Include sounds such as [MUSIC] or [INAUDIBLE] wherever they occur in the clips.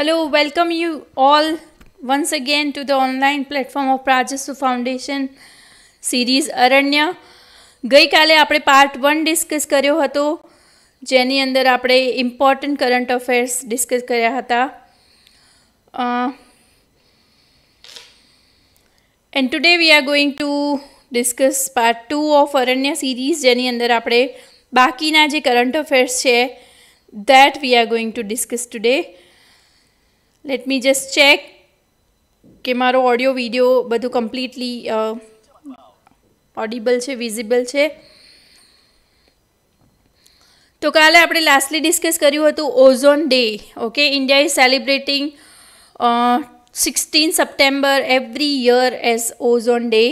Hello welcome you all once again to the online platform of Prajasu foundation series Aranya ગઈકાલે આપણે part one discuss કર્યો હતો જેની અંદર આપણે ઇમ્પોર્ટન્ટ કરંટ અફેર્સ ડિસ્કસ કર્યા હતા and today we are going to discuss part two of Aranya series જેની અંદર આપણે બાકીના જે કરંટ અફેર્સ છે that we are going to discuss today let me just check કે મારો ઓડિયો વિડીયો બધું કમ્પ્લીટલી ઓડિબલ છે વિઝિબલ છે તો કાલે આપણે લાસ્ટલી ડિસ્કસ કર્યું હતું ozone day okay India is celebrating sixteen September every year as ozone day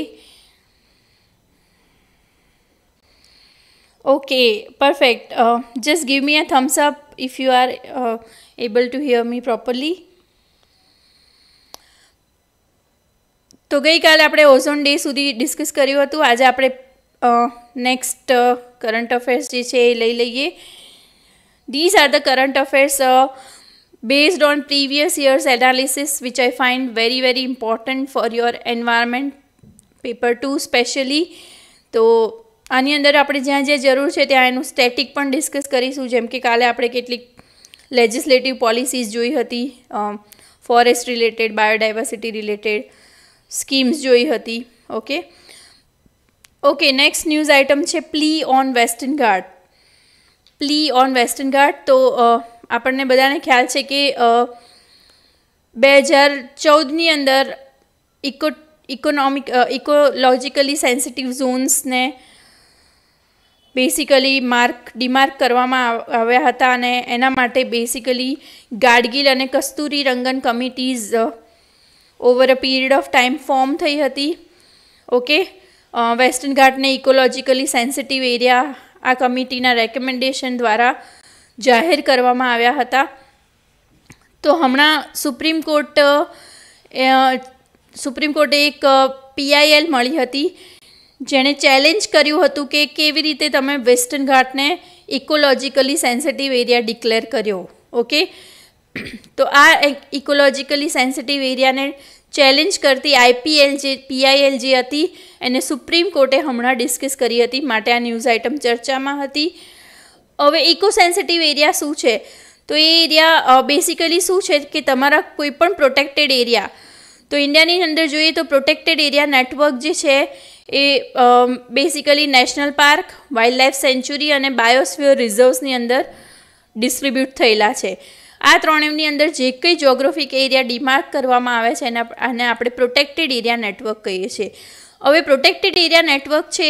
okay perfect just give me a thumbs up if you are able to hear me properly તો ગઈકાલે આપણે ozone day સુધી discuss કર્યું હતું આજે આપણે next current affairs જે છે એ લઈ લઈએ these are the current affairs based on previous years analysis which I find very very important for your environment paper too specially તો આની અંદર આપણે જ્યાં જ્યાં જરૂર છે ત્યાં એનું સ્ટેટિક પણ ડિસ્કસ કરીશું જેમ કે કાલે આપણે કેટલીક લેજિસ્લેટિવ પોલિસીઝ જોઈ હતી forest related biodiversity related schemes જોઈ હતી okay okay next news item છે પ્લી ઓન વેસ્ટર્ન ઘાટ પ્લી ઓન વેસ્ટર્ન ઘાટ તો આપણને બધાને ખ્યાલ છે કે બે હજાર ચૌદની અંદર ઇકો ઇકોનોમિક ઇકોલોજિકલી સેન્સિટિવ ઝોન્સને બેસિકલી માર્ક ડિમાર્ક કરવામાં આવ્યા હતા અને એના માટે બેસિકલી ગાડગીલ અને Kasturirangan committees over a period of time form થઈ હતી ઓકે વેસ્ટર્ન ઘાટને ઇકોલોજીકલી સેન્સિટિવ એરિયા આ કમિટીના રેકમેન્ડેશન દ્વારા જાહેર કરવામાં આવ્યા હતા તો હમણાં સુપ્રીમ કોર્ટ સુપ્રીમ કોર્ટે એક પીઆઈએલ મળી હતી જેણે ચેલેન્જ કર્યું હતું કે કેવી રીતે તમે વેસ્ટર્ન ઘાટને ઇકોલોજીકલી સેન્સિટિવ એરિયા ડિક્લેર કર્યો ઓકે તો આ ઇકોલોજીકલી સેન્સિટિવ એરિયાને ચેલેન્જ કરતી આઈપીએલ જે પીઆઈએલ જે હતી એને સુપ્રીમ કોર્ટે હમણાં ડિસ્કસ કરી હતી માટે આ ન્યૂઝ આઇટમ ચર્ચામાં હતી હવે ઇકો સેન્સિટિવ એરિયા શું છે તો એ એરિયા બેસિકલી શું છે કે તમારા કોઈપણ પ્રોટેક્ટેડ એરિયા તો ઇન્ડિયાની અંદર જોઈએ તો પ્રોટેક્ટેડ એરિયા નેટવર્ક જે છે એ basically national park wildlife sanctuary અને બાયોસ્ફિયર રિઝર્વ્સની અંદર ડિસ્ટ્રીબ્યુટ થયેલા છે આ ત્રણેયની અંદર જે કંઈ જોગ્રાફિક એરિયા ડિમાર્ક કરવામાં આવે છે એના આને આપણે પ્રોટેક્ટેડ એરિયા નેટવર્ક કહીએ છીએ હવે પ્રોટેક્ટેડ એરિયા નેટવર્ક છે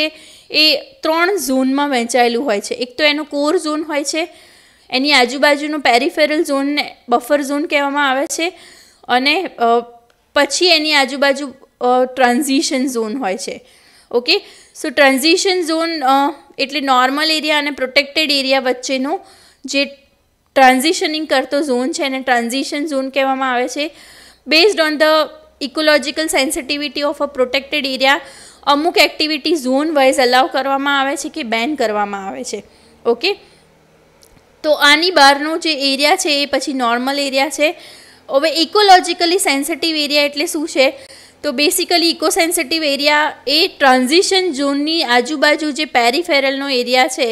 એ ત્રણ ઝોનમાં વહેંચાયેલું હોય છે એક તો એનો કોર ઝોન હોય છે એની આજુબાજુનો પેરિફેરલ ઝોનને બફર ઝોન કહેવામાં આવે છે અને પછી એની આજુબાજુ ટ્રાન્ઝિશન ઝોન હોય છે ઓકે સો ટ્રાન્ઝિશન ઝોન એટલે નોર્મલ એરિયા અને પ્રોટેક્ટેડ એરિયા વચ્ચેનો જે ટ્રાન્ઝિશનિંગ કરતો ઝોન છે એને ટ્રાન્ઝિશન ઝોન કહેવામાં આવે છે based on the ecological sensitivity of a protected area અમુક એક્ટિવિટી ઝોન વાઇઝ અલાઉ કરવામાં આવે છે કે બેન કરવામાં આવે છે ઓકે તો આની બહારનો જે એરિયા છે એ પછી નોર્મલ એરિયા છે હવે ઇકોલોજીકલી સેન્સિટિવ એરિયા એટલે શું છે તો બેસિકલી ઇકો સેન્સિટિવ એરિયા એ ટ્રાન્ઝિશન ઝોનની આજુબાજુ જે પેરીફેરલનો એરિયા છે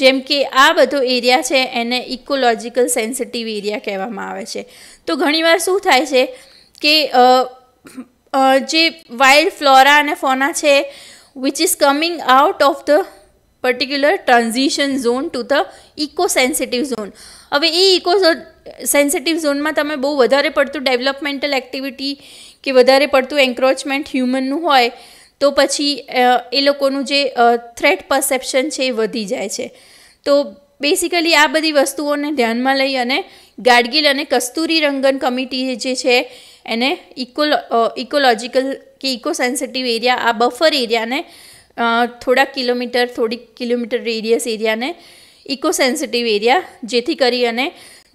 જેમ કે આ બધો એરિયા છે એને ઇકોલોજીકલ સેન્સિટિવ એરિયા કહેવામાં આવે છે તો ઘણીવાર શું થાય છે કે જે વાઇલ્ડ ફ્લોરા અને ફોના છે which is coming out of the particular transition zone to the eco sensitive zone હવે એ ઇકો સેન્સિટિવ ઝોનમાં તમે બહુ વધારે પડતું ડેવલપમેન્ટલ એક્ટિવિટી કે વધારે પડતું એન્ક્રોચમેન્ટ હ્યુમનનું હોય તો પછી એ લોકોનું જે થ્રેટ પરસેપ્શન છે એ વધી જાય છે તો બેસિકલી આ બધી વસ્તુઓને ધ્યાનમાં લઈ અને ગાડગીલ અને કસ્તુરી રંગન કમિટી જે છે એને ઇકોલ ઇકોલોજીકલ કે ઇકો સેન્સિટિવ એરિયા આ બફર એરિયાને થોડાક કિલોમીટર થોડીક કિલોમીટર રેડિયસ એરિયાને ઇકો સેન્સિટિવ એરિયા જેથી કરી અને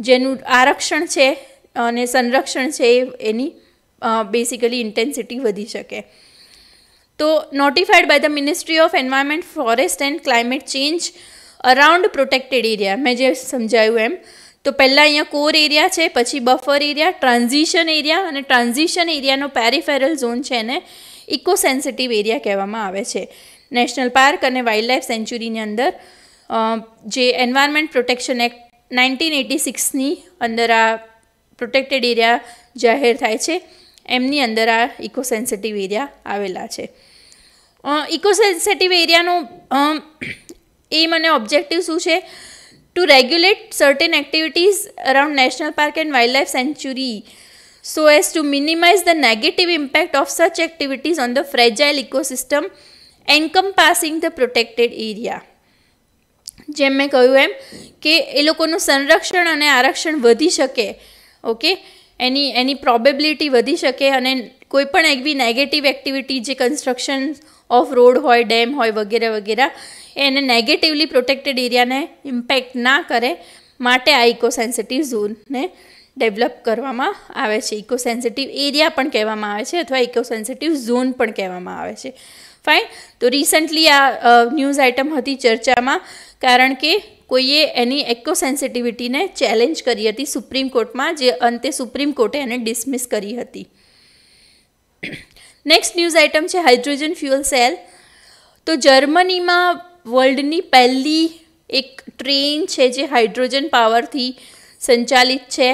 જેનું આરક્ષણ છે અને સંરક્ષણ છે એની બેસિકલી ઇન્ટેન્સિટી વધી શકે તો notified by the ministry of Environment, forest and climate change around protected area મેં જે સમજાયું એમ તો પહેલાં અહીંયા કોર એરિયા છે પછી બફર એરિયા ટ્રાન્ઝિશન એરિયા અને ટ્રાન્ઝિશન એરિયાનો પેરિફેરલ ઝોન છે એને ઇકો સેન્સિટિવ એરિયા કહેવામાં આવે છે નેશનલ પાર્ક અને વાઇલ્ડલાઇફ સેન્ચુરીની અંદર જે environment protection act nineteen eighty સિક્સની અંદર આ પ્રોટેક્ટેડ એરિયા જાહેર થાય છે એમની અંદર આ ઇકો સેન્સિટિવ એરિયા આવેલા છે ઇકો એરિયાનું એ મને ઓબ્જેક્ટિવ શું છે to regulate certain activities around national park and wildlife sanctuary so as to minimise the negative impact of such activities on the fragile ecosystem encompassing the protected area જેમ મેં કહ્યું એમ કે એ લોકોનું સંરક્ષણ અને આરક્ષણ વધી શકે ઓકે એની એની પ્રોબેબિલિટી વધી શકે અને કોઈપણ એવી નેગેટિવ એક્ટિવિટી જે કન્સ્ટ્રક્શન ઓફ રોડ હોય ડેમ હોય વગેરે વગેરે એને નેગેટિવલી પ્રોટેક્ટેડ એરિયાને ઇમ્પેક્ટ ના કરે માટે આ ઇકોસેન્સિટિવ ઝોનને ડેવલપ કરવામાં આવે છે ઇકોસેન્સિટિવ એરિયા પણ કહેવામાં આવે છે અથવા ઇકો ઝોન પણ કહેવામાં આવે છે ફાઇન તો રિસન્ટલી આ ન્યૂઝ આઇટમ હતી ચર્ચામાં કારણ કે કોઈએ એની એકો ચેલેન્જ કરી હતી સુપ્રીમ કોર્ટમાં જે અંતે સુપ્રીમ કોર્ટે એને ડિસમિસ કરી હતી નેક્સ્ટ ન્યૂઝ આઇટમ છે હાઇડ્રોજન ફ્યુઅલ સેલ તો જર્મનીમાં વર્લ્ડની પહેલી એક ટ્રેન છે જે હાઇડ્રોજન પાવરથી સંચાલિત છે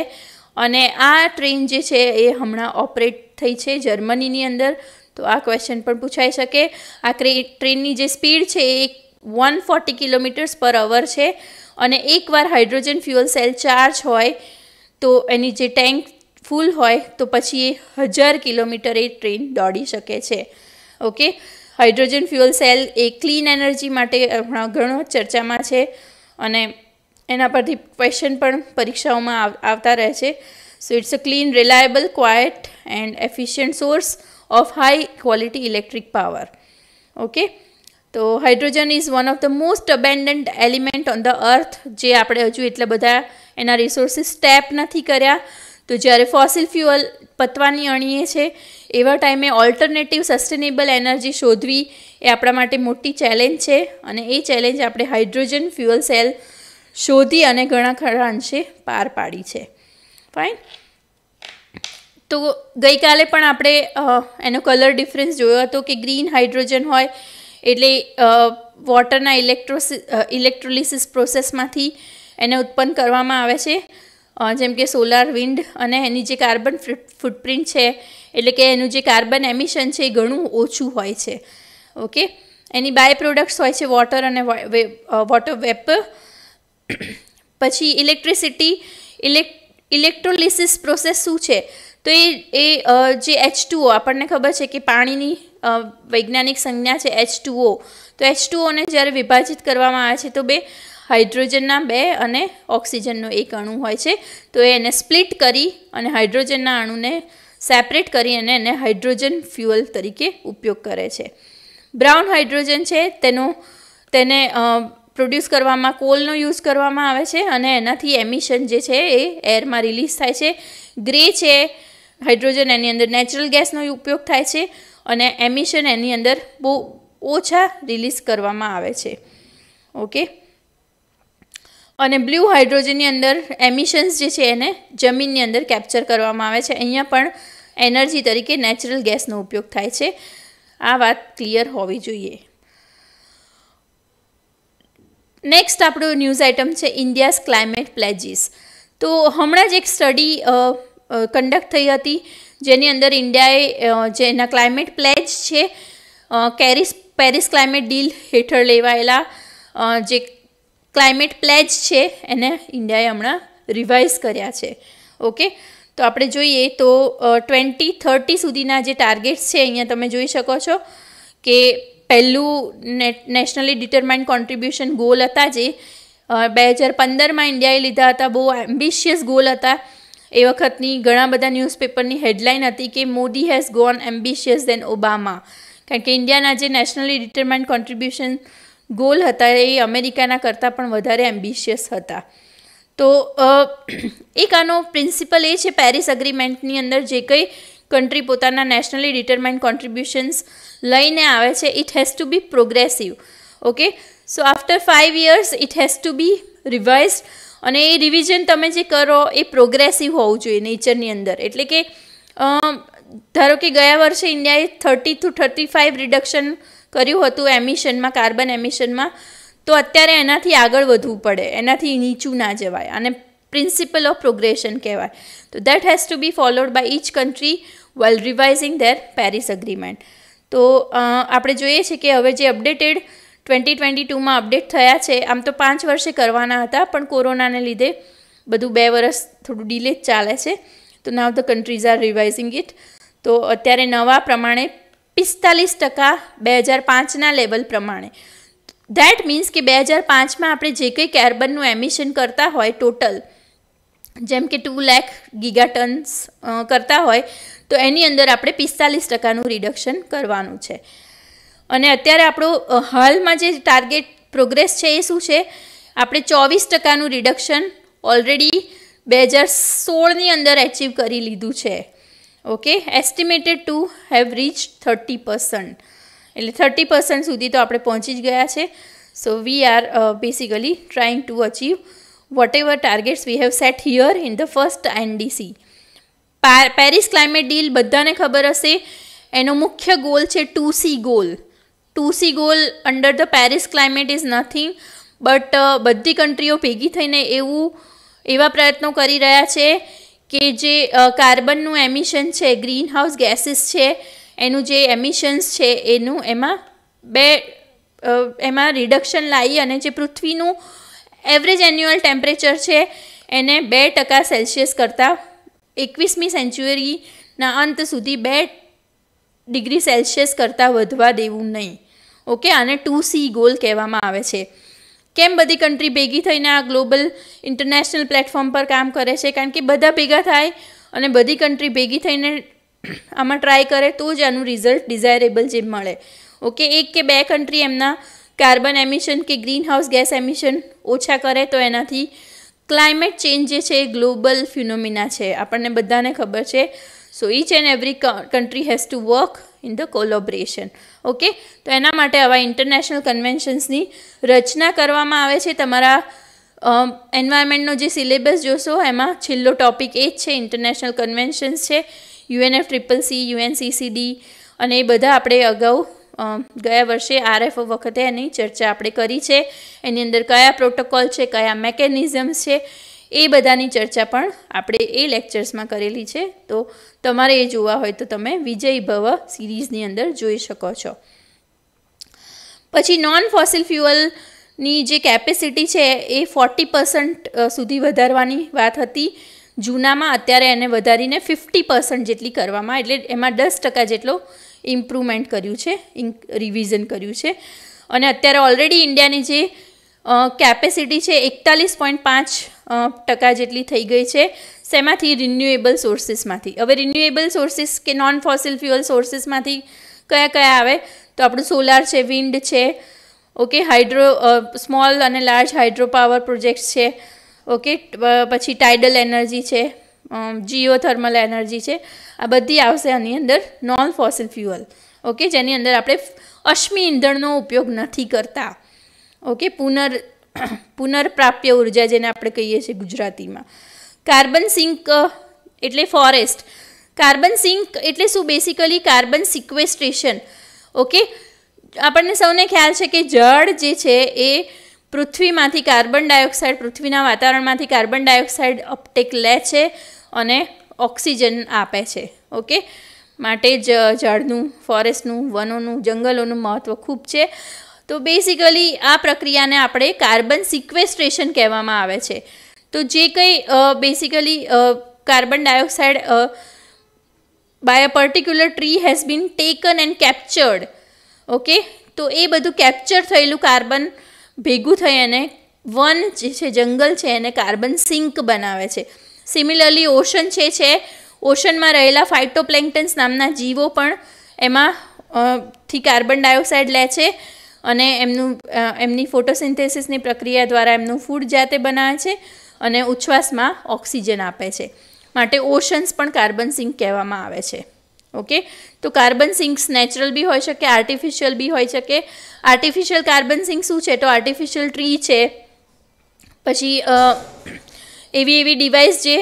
અને આ ટ્રેન જે છે એ હમણાં ઓપરેટ થઈ છે જર્મનીની અંદર તો આ ક્વેશ્ચન પણ પૂછાઈ શકે આ ટ્રેનની જે સ્પીડ છે એ વન ફોર્ટી કિલોમીટર્સ પર અવર છે અને એકવાર હાઇડ્રોજન ફ્યુઅલ સેલ ચાર્જ હોય તો એની જે ટેન્ક ફૂલ હોય તો પછી એ હજાર કિલોમીટર એ ટ્રેન દોડી શકે છે ઓકે હાઇડ્રોજન ફ્યુઅલ સેલ એ ક્લીન એનર્જી માટે હમણાં ઘણો ચર્ચામાં છે અને એના પરથી ક્વેશ્ચન પણ પરીક્ષાઓમાં આવતા રહે છે so it's a clean reliable quiet and efficient source of high quality electric power okay તો hydrogen is one of the most abundant element on the earth જે આપણે હજુ એટલા બધા એના રિસોર્સિસ ટેપ નથી કર્યા તો જ્યારે ફોસિલ ફ્યુઅલ પતવાની અણીએ છે એવા ટાઈમે ઓલ્ટરનેટિવ સસ્ટેનેબલ એનર્જી શોધવી એ આપણા માટે મોટી ચેલેન્જ છે અને એ ચેલેન્જ આપણે હાઇડ્રોજન ફ્યુઅલ સેલ શોધી અને ઘણા ખરા અંશે પાર પાડી છે ફાઇન તો ગઈકાલે પણ આપણે એનો કલર ડિફરન્સ જોયો હતો કે ગ્રીન હાઇડ્રોજન હોય એટલે વોટરના ઇલેક્ટ્રો ઇલેક્ટ્રોલિસિસ પ્રોસેસમાંથી એને ઉત્પન્ન કરવામાં આવે છે જેમ કે સોલાર વિન્ડ અને એની જે કાર્બન ફૂટપ્રિન્ટ છે એટલે કે એનું જે કાર્બન એમિશન છે એ ઘણું ઓછું હોય છે ઓકે એની બાય પ્રોડક્ટ્સ હોય છે વોટર અને વોટર વેપ [COUGHS] પછી ઇલેક્ટ્રિસિટી ઇલેક ઇલેક્ટ્રોલિસિસ પ્રોસેસ શું છે તો એ એ જે એચ ટુઓ આપણને ખબર છે કે પાણીની વૈજ્ઞાનિક સંજ્ઞા છે એચ ટુઓ તો એચ ટુઓને જ્યારે વિભાજિત કરવામાં આવે છે તો બે હાઇડ્રોજનના બે અને ઓક્સિજનનો એક અણુ હોય છે તો એને સ્પ્લિટ કરી અને હાઇડ્રોજનના અણુને સેપરેટ કરી અને એને હાઇડ્રોજન ફ્યુઅલ તરીકે ઉપયોગ કરે છે બ્રાઉન હાઇડ્રોજન છે તેનો તેને પ્રોડ્યુસ કરવામાં કોલનો યુઝ કરવામાં આવે છે અને એનાથી એમિશન જે છે એ એરમાં રિલીઝ થાય છે ગ્રે છે હાઇડ્રોજન એની અંદર નેચરલ ગેસનો ઉપયોગ થાય છે અને એમિશન એની અંદર બહુ ઓછા રિલીઝ કરવામાં આવે છે ઓકે અને બ્લુ હાઇડ્રોજનની અંદર એમિશન્સ જે છે એને જમીનની અંદર કેપ્ચર કરવામાં આવે છે અહીંયા પણ એનર્જી તરીકે નેચરલ ગેસનો ઉપયોગ થાય છે આ વાત ક્લિયર હોવી જોઈએ નેક્સ્ટ આપણો ન્યૂઝ આઇટમ છે ઇન્ડિયાઝ ક્લાઇમેટ પ્લેજીસ તો હમણાં જ એક સ્ટડી કન્ડક્ટ થઈ હતી જેની અંદર ઇન્ડિયાએ જેના ક્લાઇમેટ પ્લેજ છે કેરિસ પેરિસ ક્લાઇમેટ ડીલ હેઠળ લેવાયેલા જે ક્લાઇમેટ પ્લેજ છે એને ઇન્ડિયાએ હમણાં રિવાઇઝ કર્યા છે ઓકે તો આપણે જોઈએ તો ટ્વેન્ટી થર્ટી સુધીના જે ટાર્ગેટ્સ છે અહીંયા તમે જોઈ શકો છો કે પહેલું નેશનલી ડિટરમાઇન્ડ કોન્ટ્રીબ્યુશન ગોલ હતા જે બે હજાર પંદરમાં ઇન્ડિયાએ લીધા હતા બહુ એમ્બિશિયસ ગોલ હતા એ વખતની ઘણા બધા ન્યૂઝપેપરની હેડલાઇન હતી કે Modi has gone ambitious than Obama કારણ કે ઇન્ડિયાના જે નેશનલી ડિટરમાઇન્ડ કોન્ટ્રીબ્યુશન ગોલ હતા એ અમેરિકાના કરતાં પણ વધારે એમ્બિશિયસ હતા તો એક આનો પ્રિન્સિપલ એ છે પેરિસ અગ્રીમેન્ટની અંદર જે કંઈ કન્ટ્રી પોતાના નેશનલી ડિટરમાઇન્ડ કોન્ટ્રીબ્યુશન્સ લઈને આવે છે it has to be progressive okay so after five years it has to be revised અને એ રિવિઝન તમે જે કરો એ પ્રોગ્રેસિવ હોવું જોઈએ નેચરની અંદર એટલે કે ધારો કે ગયા વર્ષે ઇન્ડિયાએ thirty two thirty five reduction કર્યું હતું એમિશનમાં કાર્બન એમિશનમાં તો અત્યારે એનાથી આગળ વધવું પડે એનાથી નીચું ના જવાય અને પ્રિન્સિપલ ઓફ પ્રોગ્રેશન કહેવાય તો that has to be followed by each country well revising their Paris agreement તો આપણે જોઈએ છીએ કે હવે જે અપડેટેડ ટ્વેન્ટી ટ્વેન્ટી ટુમાં અપડેટ થયા છે આમ તો પાંચ વર્ષે કરવાના હતા પણ કોરોનાને લીધે બધું બે વર્ષ થોડું ડિલે જ ચાલે છે તો now the countries are revising it તો અત્યારે નવા પ્રમાણે પિસ્તાલીસ ટકા બે હજાર પાંચના લેવલ પ્રમાણે ધેટ મીન્સ કે બે હજાર પાંચમાં આપણે જે કંઈ કેર્બનનું એમિશન કરતા હોય ટોટલ જેમ કે ટુ લેખ ગીગાટન્સ કરતા હોય તો એની અંદર આપણે પિસ્તાલીસ ટકાનું રિડક્શન કરવાનું છે અને અત્યારે આપણો હાલમાં જે ટાર્ગેટ પ્રોગ્રેસ છે એ શું છે આપણે ચોવીસ ટકાનું રિડક્શન ઓલરેડી બે હજાર સોળની અંદર એચીવ કરી લીધું છે okay estimated to have reach thirty percent એટલે થર્ટી પર્સન્ટ સુધી તો આપણે પહોંચી જ ગયા છે so we are basically trying to achieve whatever targets we have set here in the first NDC Paris climate deal બધાને ખબર હશે એનો મુખ્ય ગોલ છે two C goal two C goal under the Paris climate is nothing but બધી કન્ટ્રીઓ ભેગી થઈને એવું એવા પ્રયત્નો કરી રહ્યા છે કે જે કાર્બનનું એમિશન છે ગ્રીન હાઉસ ગેસીસ છે એનું જે એમિશન્સ છે એનું એમાં બે એમાં રિડક્શન લાવી અને જે પૃથ્વીનું એવરેજ એન્યુઅલ ટેમ્પરેચર છે એને બે ટકા સેલ્સિયસ કરતાં એકવીસમી સેન્ચ્યુરીના અંત સુધી બે ડિગ્રી સેલ્સિયસ કરતાં વધવા દેવું નહીં ઓકે આને ટુ સી ગોલ કહેવામાં આવે છે કેમ બધી કન્ટ્રી ભેગી થઈને આ ગ્લોબલ ઇન્ટરનેશનલ પ્લેટફોર્મ પર કામ કરે છે કારણ કે બધા ભેગા થાય અને બધી કન્ટ્રી ભેગી થઈને આમાં ટ્રાય કરે તો જ આનું રિઝલ્ટ ડિઝાયરેબલ જે મળે ઓકે એક કે બે કન્ટ્રી એમના કાર્બન એમિશન કે ગ્રીન હાઉસ ગેસ એમિશન ઓછા કરે તો એનાથી ક્લાઇમેટ ચેન્જ જે છે એ ગ્લોબલ ફિનોમિના છે આપણને બધાને ખબર છે so each and every country has to work in the collaboration okay તો એના માટે આવા ઇન્ટરનેશનલ કન્વેન્શન્સની રચના કરવામાં આવે છે તમારા એન્વાયરમેન્ટનો જે સિલેબસ જોશો એમાં છેલ્લો ટોપિક એ જ છે ઇન્ટરનેશનલ કન્વેન્શન્સ છે યુએનએફ ટ્રિપલ સી યુએનસીસીડી અને એ બધા આપણે અગાઉ ગયા વર્ષે આરએફઓ વખતે એની ચર્ચા આપણે કરી છે એની અંદર કયા પ્રોટોકોલ છે કયા મેકેનિઝમ્સ છે એ બધાની ચર્ચા પણ આપણે એ લેક્ચર્સમાં કરેલી છે તો તમારે એ જોવા હોય તો તમે વિજય ભવ સિરીઝની અંદર જોઈ શકો છો પછી નોન ફોસિલ ફ્યુઅલની જે કેપેસિટી છે એ ફોર્ટી પર્સન્ટ સુધી વધારવાની વાત હતી જૂનામાં અત્યારે એને વધારીને ફિફ્ટી પર્સન્ટ જેટલી કરવામાં એટલે એમાં દસ ટકા જેટલો ઇમ્પ્રુવમેન્ટ કર્યું છે રિવિઝન કર્યું છે અને અત્યારે ઓલરેડી ઇન્ડિયાની જે કેપેસિટી છે એકતાલીસ પોઈન્ટ પાંચ ટકા જેટલી થઈ ગઈ છે શેમાંથી રિન્યુએબલ સોર્સિસમાંથી હવે રિન્યુએબલ સોર્સિસ કે નોન ફોસિલ ફ્યુઅલ સોર્સિસમાંથી કયા કયા આવે તો આપણું સોલાર છે વિન્ડ છે ઓકે હાઇડ્રો સ્મોલ અને લાર્જ હાઇડ્રો પાવર પ્રોજેક્ટ્સ છે ઓકે પછી ટાઇડલ એનર્જી છે જીઓ થર્મલ એનર્જી છે આ બધી આવશે આની અંદર નોન ફોસિલ ફ્યુઅલ ઓકે જેની અંદર આપણે અશ્મિ ઇંધણનો ઉપયોગ નથી કરતા ઓકે પુનર પુનર્પ્રાપ્ય ઉર્જા જેને આપણે કહીએ છીએ ગુજરાતીમાં કાર્બન સિંક એટલે ફોરેસ્ટ કાર્બન સિંક એટલે શું બેસિકલી કાર્બન સિક્વેસ્ટ્રેશન ઓકે આપણને સૌને ખ્યાલ છે કે જળ જે છે એ પૃથ્વીમાંથી કાર્બન ડાયોક્સાઇડ પૃથ્વીના વાતાવરણમાંથી કાર્બન ડાયોક્સાઇડ અપટેક લે છે અને ઓક્સિજન આપે છે ઓકે માટે જ જળનું ફોરેસ્ટનું વનોનું જંગલોનું મહત્ત્વ ખૂબ છે તો બેસિકલી આ પ્રક્રિયાને આપણે કાર્બન સિક્વેસ્ટ્રેશન કહેવામાં આવે છે તો જે કંઈ basically carbon dioxide by a particular tree has been taken and captured okay તો એ બધું કેપ્ચર થયેલું કાર્બન ભેગું થઈ અને વન જે છે જંગલ છે એને કાર્બન સિંક બનાવે છે સિમિલરલી ઓશન છે છે ઓશનમાં રહેલા ફાઇટોપ્લેન્ટન્સ નામના જીવો પણ એમાં થી કાર્બન ડાયોક્સાઇડ લે છે અને એમનું એમની ફોટોસિન્થેસિસની પ્રક્રિયા દ્વારા એમનું ફૂડ જાતે બનાવે છે અને ઉચ્છ્વાસમાં ઓક્સિજન આપે છે માટે ઓશન્સ પણ કાર્બન સિંક કહેવામાં આવે છે ઓકે તો કાર્બન સિંક્સ નેચરલ બી હોઈ શકે આર્ટિફિશિયલ બી હોઈ શકે આર્ટિફિશિયલ કાર્બન સિંક શું છે તો આર્ટિફિશિયલ ટ્રી છે પછી એવી એવી ડિવાઇસ જે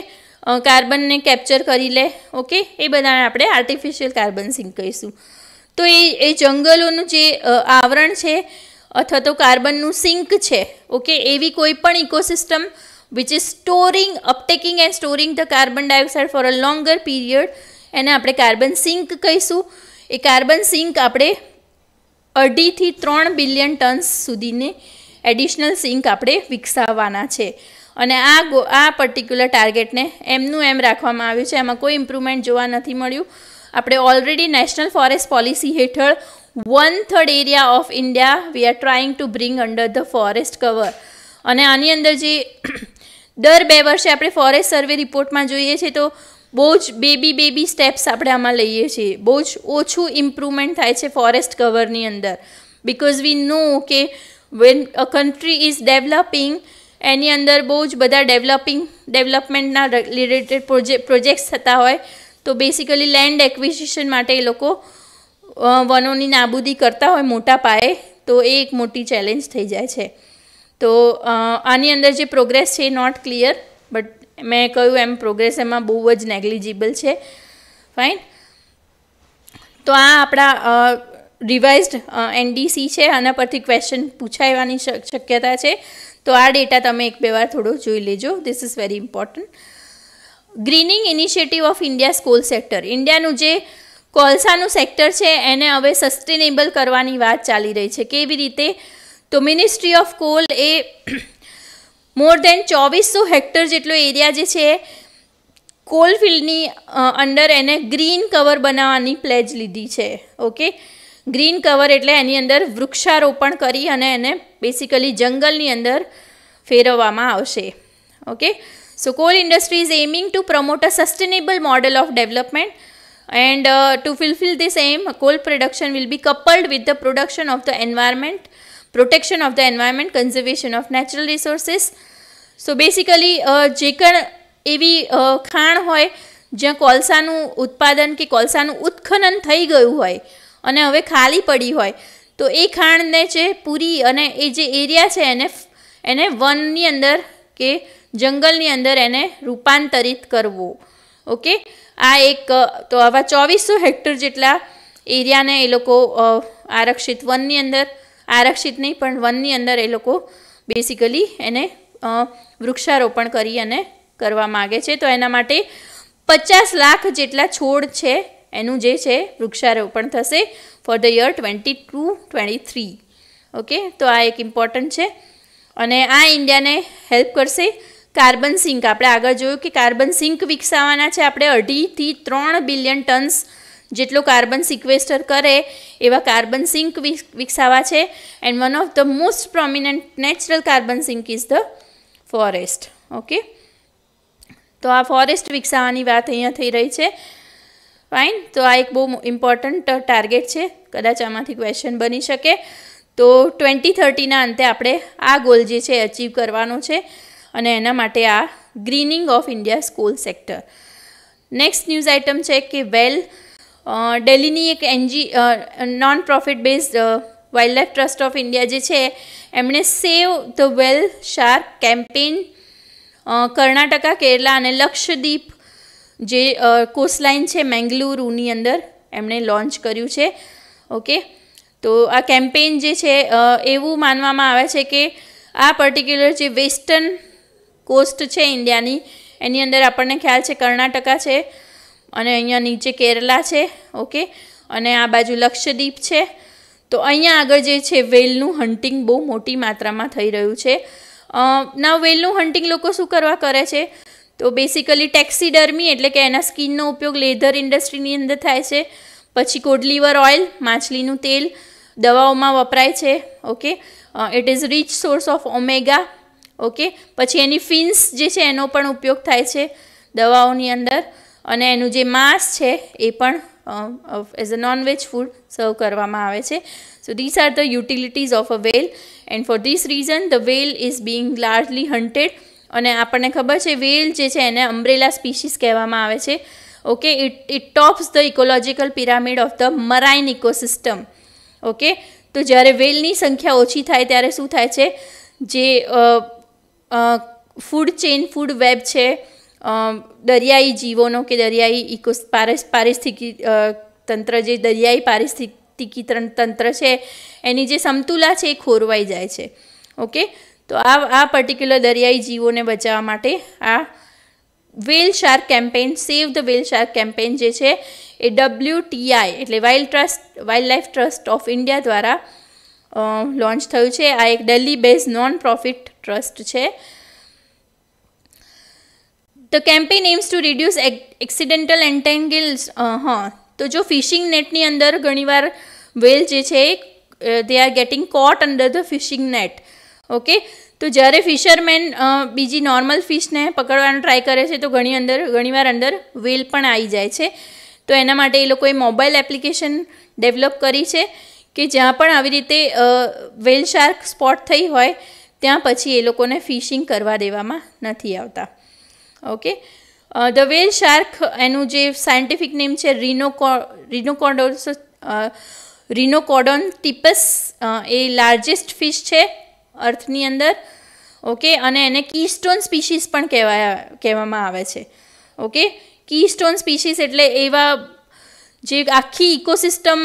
કાર્બનને કેપ્ચર કરી લે ઓકે એ બધાને આપણે આર્ટિફિશિયલ કાર્બન સિંક કહીશું તો એ એ જંગલોનું જે આવરણ છે અથવા તો કાર્બનનું સિંક છે ઓકે એવી કોઈ પણ ecosystem which is storing uptaking and storing the carbon dioxide for a longer period એને આપણે કાર્બન સિંક કહીશું એ કાર્બન સિંક આપણે અઢીથી ત્રણ બિલિયન ટન્સ સુધીને એડિશનલ સિંક આપણે વિકસાવવાના છે અને આ આ પર્ટિક્યુલર ટાર્ગેટને એમનું એમ રાખવામાં આવ્યું છે એમાં કોઈ ઇમ્પ્રુવમેન્ટ જોવા નથી મળ્યું આપણે ઓલરેડી નેશનલ ફોરેસ્ટ પોલિસી હેઠળ one third area of India we are trying to bring under the forest cover અને આની અંદર જે [CLEARS THROAT] દર બે વર્ષે આપણે ફોરેસ્ટ સર્વે રિપોર્ટમાં જોઈએ છીએ તો બહુ જ બેબી બેબી સ્ટેપ્સ આપણે આમાં લઈએ છીએ બહુ જ ઓછું ઇમ્પ્રુવમેન્ટ થાય છે ફોરેસ્ટ કવરની અંદર બિકોઝ વી નો કે when a country is developing એની અંદર બહુ જ બધા ડેવલપિંગ ડેવલપમેન્ટના રિલેટેડ પ્રોજેક્ટ પ્રોજેક્ટ્સ થતા હોય તો બેસિકલી લેન્ડ એક્વિઝિશન માટે એ લોકો વનોની નાબૂદી કરતા હોય મોટા પાયે તો એ એક મોટી ચેલેન્જ થઈ જાય છે તો આની અંદર જે પ્રોગ્રેસ છે નોટ ક્લિયર બટ મેં કહ્યું એમ પ્રોગ્રેસ એમાં બહુ જ નેગ્લિજિબલ છે ફાઇન તો આ આપણા રિવાઇઝડ એનડીસી છે આના પરથી ક્વેશ્ચન પૂછાવાની શક્યતા છે તો આ ડેટા તમે એક બે વાર થોડો જોઈ લેજો this is very important greening initiative of India school sector ઇન્ડિયાનું જે કોલસાનું સેક્ટર છે એને હવે સસ્ટેનેબલ કરવાની વાત ચાલી રહી છે કેવી રીતે તો મિનિસ્ટ્રી ઓફ કોલ એ મોર [CLEARS THROAT] દેન ચોવીસો હેક્ટર જેટલો એરિયા જે છે કોલ ફિલ્ડની અંડર એને ગ્રીન કવર બનાવવાની પ્લેજ લીધી છે ઓકે ગ્રીન કવર એટલે એની અંદર વૃક્ષારોપણ કરી અને એને બેસિકલી જંગલની અંદર ફેરવવામાં આવશે okay So coal industry is aiming to promote a sustainable model of development and uh, to fulfill this aim coal production will be coupled with the production of the environment, protection of the environment, conservation of natural resources. So basically જે કણ એવી ખાણ હોય જ્યાં કોલસાનું ઉત્પાદન કે કોલસાનું ઉત્ખનન થઈ ગયું હોય અને હવે ખાલી પડી હોય તો એ ખાણને છે પૂરી અને એ જે એરિયા છે એને એને વનની અંદર કે જંગલની અંદર એને રૂપાંતરિત કરવો ઓકે આ એક તો આવા ચોવીસો હેક્ટર જેટલા એરિયાને એ લોકો આરક્ષિત વનની અંદર આરક્ષિત નહીં પણ વનની અંદર એ લોકો બેસિકલી એને વૃક્ષારોપણ કરી અને કરવા માગે છે તો એના માટે પચાસ લાખ જેટલા છોડ છે એનું જે છે વૃક્ષારોપણ થશે for the year twenty two twenty three okay તો આ એક ઇમ્પોર્ટન્ટ છે અને આ ઇન્ડિયાને હેલ્પ કરશે કાર્બન સિંક આપણે આગળ જોયું કે કાર્બન સિંક વિકસાવવાના છે આપણે અઢીથી ત્રણ બિલિયન ટન્સ જેટલો કાર્બન સિક્વેસ્ટર કરે એવા કાર્બન સિંક વિકસાવા છે and one of the most prominent natural carbon sink is the forest okay તો આ ફોરેસ્ટ વિકસાવવાની વાત અહીંયા થઈ રહી છે ફાઇન તો આ એક બહુ ઇમ્પોર્ટન્ટ ટાર્ગેટ છે કદાચ આમાંથી ક્વેશ્ચન બની શકે તો ટ્વેન્ટી થર્ટીના અંતે આપણે આ ગોલ જે છે અચીવ કરવાનો છે અને એના માટે આ greening of India school sector next news item છે કે વેલ ડેલીની એક NGO non profit based wildlife trust of India જે છે એમણે save the whale shark campaign Karnataka Kerala અને લક્ષદ્વીપ જે કોસ્ટલાઇન છે મેંગલુરુની અંદર એમણે લોન્ચ કર્યું છે ઓકે તો આ કેમ્પેઇન જે છે એવું માનવામાં આવે છે કે આ પર્ટિક્યુલર જે વેસ્ટર્ન કોસ્ટ છે ઇન્ડિયાની એની અંદર આપણને ખ્યાલ છે કર્ણાટકા છે અને અહીંયા નીચે કેરલા છે ઓકે અને આ બાજુ લક્ષદ્વીપ છે તો અહીંયા આગળ જે છે વેલનું હન્ટિંગ બહુ મોટી માત્રામાં થઈ રહ્યું છે ના વેલનું હન્ટિંગ લોકો શું કરવા કરે છે તો બેસિકલી ટેક્સીડર્મી એટલે કે એના સ્કિનનો ઉપયોગ લેધર ઇન્ડસ્ટ્રીની અંદર થાય છે પછી કોડલીવર ઓઇલ માછલીનું તેલ દવાઓમાં વપરાય છે okay it is rich source of omega okay પછી એની ફિન્સ જે છે એનો પણ ઉપયોગ થાય છે દવાઓની અંદર અને એનું જે માંસ છે એ પણ એઝ અ નોનવેજ ફૂડ સર્વ કરવામાં આવે છે so this are the utilities of a whale and for this reason the whale is being largely hunted અને આપણને ખબર છે વેલ જે છે એને અમ્બ્રેલા સ્પીસીસ કહેવામાં આવે છે okay it it tops the ecological pyramid of the marine ecosystem okay તો જ્યારે વેલની સંખ્યા ઓછી થાય ત્યારે શું થાય છે જે ફૂડ ચેઇન ફૂડ વેબ છે દરિયાઈ જીવોનો કે દરિયાઈ ઇકો પારિસ્થિતિ તંત્ર જે દરિયાઈ પારિસ્થિતિકી તંત્ર છે એની જે સમતુલા છે એ ખોરવાઈ જાય છે ઓકે તો આ આ પર્ટિક્યુલર દરિયાઈ જીવોને બચાવવા માટે આ whale shark campaign save the whale shark campaign જે છે એ ડબલ્યુ ટીઆઈ એટલે wild trust wild life trust of India દ્વારા લોન્ચ થયું છે આ એક Delhi base non profit trust છે the campaign aims to reduce accidental entangles હા તો જો ફિશિંગ નેટની અંદર ઘણીવાર વેલ જે છે they are getting caught under the fishing net okay તો જ્યારે ફિશરમેન બીજી નોર્મલ ફિશને પકડવાનો ટ્રાય કરે છે તો ઘણી અંદર ઘણીવાર અંદર વેલ પણ આવી જાય છે તો એના માટે એ લોકોએ મોબાઈલ એપ્લિકેશન ડેવલપ કરી છે કે જ્યાં પણ આવી રીતે વેલ શાર્ક સ્પોટ થઈ હોય ત્યાં પછી એ લોકોને ફિશિંગ કરવા દેવામાં નથી આવતા ઓકે ધ વેલ શાર્ક એનું જે સાયન્ટિફિક નેમ છે રિનોકો રિનોકોડોસ રિનોકોડોન ટીપસ એ લાર્જેસ્ટ ફિશ છે અર્થની અંદર ઓકે અને એને કીસ્ટોન સ્પીશીસ પણ કહેવાય કહેવામાં આવે છે ઓકે કીસ્ટોન સ્પીશીસ એટલે એવા જે આખી ઇકોસિસ્ટમ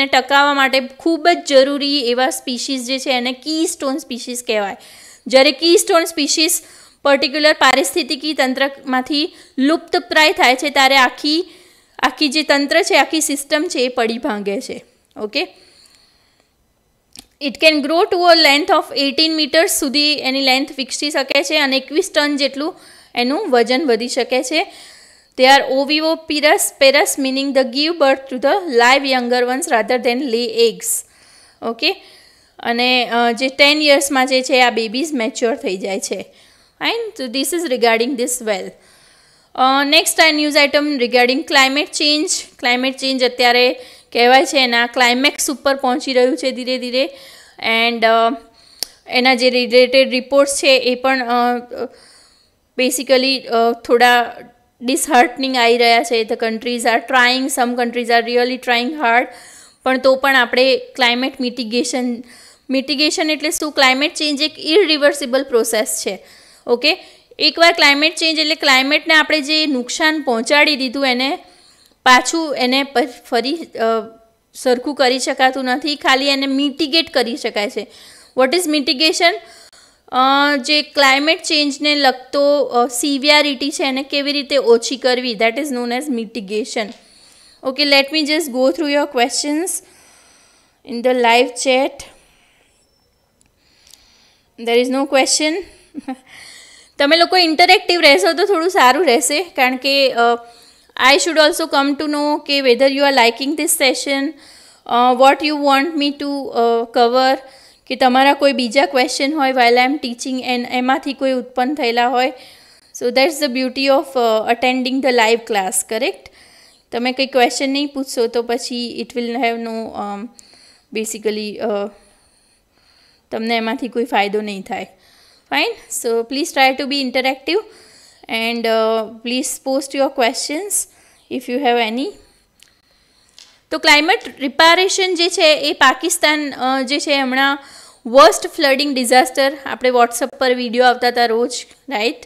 ને ટકાવવા માટે ખૂબ જ જરૂરી એવા સ્પીશીસ જે છે એને કી સ્ટોન સ્પીશીસ કહેવાય જ્યારે કી સ્ટોન સ્પીશીસ પર્ટિક્યુલર પારિસ્થિતિકી તંત્રમાંથી લુપ્તપ્રાય થાય છે ત્યારે આખી આખી જે તંત્ર છે આખી સિસ્ટમ છે એ પડી ભાંગે છે okay it can grow to a length of eighteen metres સુધી એની લેન્થ વિકસી શકે છે અને એકવીસ ટન જેટલું એનું વજન વધી શકે છે આર are પીરસ પેરસ meaning the give birth to the live younger ones rather than lay eggs okay અને જે ટેન યર્સમાં જે છે આ બેબીઝ મેચ્યોર થઈ જાય છે એન્ડ તો this is regarding this whale next આ news item regarding climate change climate change અત્યારે કહેવાય છે એના ક્લાઇમેક્સ ઉપર પહોંચી રહ્યું છે ધીરે ધીરે એન્ડ એના જે રિલેટેડ રિપોર્ટ્સ છે એ પણ બેસિકલી થોડા ડિસહર્ટનિંગ આવી રહ્યા છે the countries are trying some countries are really trying hard પણ તો પણ આપણે ક્લાઇમેટ મિટિગેશન મિટિગેશન એટલે શું ક્લાઇમેટ ચેન્જ એક ઇરિવર્સિબલ પ્રોસેસ છે ઓકે એકવાર ક્લાઇમેટ ચેન્જ એટલે ક્લાઇમેટને આપણે જે નુકસાન પહોંચાડી દીધું એને પાછું એને ફરી સરખું કરી શકાતું નથી ખાલી એને મિટિગેટ કરી શકાય છે વોટ ઇઝ મિટિગેશન જે ક્લાઇમેટ ચેન્જને લગતો સિવિયારિટી છે એને કેવી રીતે ઓછી કરવી that is known as mitigation okay let me just go through your questions in the live chat there is no question તમે લોકો ઇન્ટરેક્ટિવ રહેશો તો થોડું સારું રહેશે કારણ કે I should also come to know કે whether you are liking this session what you want me to cover કે તમારા કોઈ બીજા ક્વેશ્ચન હોય while I am teaching and એમાંથી કોઈ ઉત્પન્ન થયેલા હોય so that's the beauty of attending the live class correct તમે કંઈ ક્વેશ્ચન નહીં પૂછશો તો પછી it will have no basically તમને એમાંથી કોઈ ફાયદો નહીં થાય fine so please try to be interactive and please please post your if you have any તો ક્લાઇમેટ રિપેરેશન જે છે એ પાકિસ્તાન જે છે હમણાં વર્સ્ટ ફ્લડિંગ ડિઝાસ્ટર આપણે વોટ્સઅપ પર વિડીયો આવતા હતા રોજ રાઈટ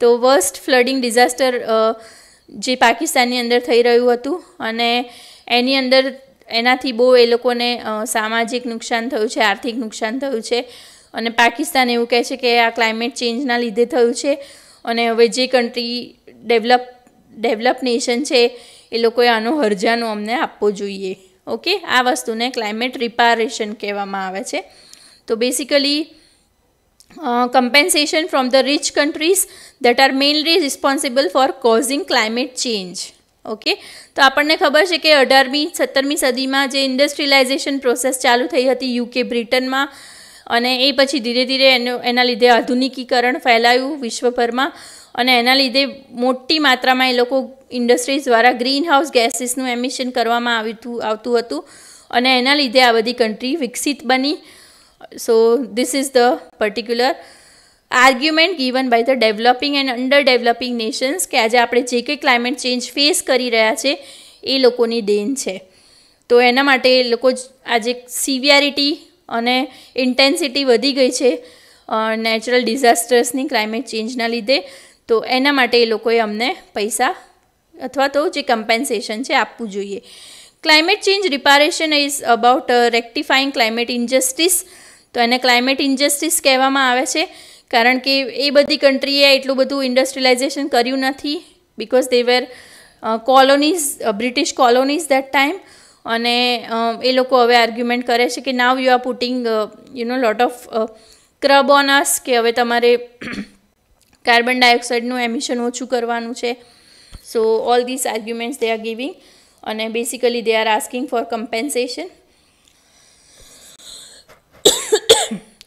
તો વર્સ્ટ ફ્લડિંગ ડિઝાસ્ટર જે પાકિસ્તાનની અંદર થઈ રહ્યું હતું અને એની અંદર એનાથી બહુ એ લોકોને સામાજિક નુકસાન થયું છે આર્થિક નુકસાન થયું છે અને પાકિસ્તાન એવું કહે છે કે આ ક્લાઇમેટ ચેન્જના લીધે થયું છે અને હવે જે કન્ટ્રી ડેવલપ ડેવલપ નેશન છે એ લોકોએ આનો હરજાનો અમને આપવો જોઈએ ઓકે આ વસ્તુને ક્લાઇમેટ રિપારેશન કહેવામાં આવે છે તો basically compensation from the rich countries that are mainly responsible for causing climate change okay તો આપણને ખબર છે કે અઢારમી સત્તરમી સદીમાં જે ઇન્ડસ્ટ્રીલાઇઝેશન પ્રોસેસ ચાલુ થઈ હતી યુકે બ્રિટનમાં અને એ પછી ધીરે ધીરે એનો એના લીધે આધુનિકીકરણ ફેલાયું વિશ્વભરમાં અને એના લીધે મોટી માત્રામાં એ લોકો ઇન્ડસ્ટ્રીઝ દ્વારા ગ્રીન હાઉસ ગેસીસનું એમિશન કરવામાં આવ્યું આવતું હતું અને એના લીધે આ બધી કન્ટ્રી વિકસિત બની so this is the particular argument given by the developing and under developing nations કે આજે આપણે જે કંઈ ક્લાઇમેટ ચેન્જ ફેસ કરી રહ્યા છે એ લોકોની દેન છે તો એના માટે એ લોકો આજે સિવિયારિટી અને ઇન્ટેન્સિટી વધી ગઈ છે નેચરલ ડિઝાસ્ટર્સની ક્લાઇમેટ ચેન્જના લીધે તો એના માટે એ લોકોએ અમને પૈસા અથવા તો જે કમ્પેન્સેશન છે આપવું જોઈએ climate change reparation is about rectifying climate injustice તો એને ક્લાઇમેટ ઇન્જસ્ટિસ કહેવામાં આવે છે કારણ કે એ બધી કન્ટ્રીએ એટલું બધું ઇન્ડસ્ટ્રીલાઇઝેશન કર્યું નથી because they were colonies British colonies that time અને એ લોકો હવે આર્ગ્યુમેન્ટ કરે છે કે now you are putting you know lot of curb on us કે હવે તમારે કાર્બન ડાયોક્સાઇડનું એમિશન ઓછું કરવાનું છે so all this arguments they are giving અને basically they are asking for compensation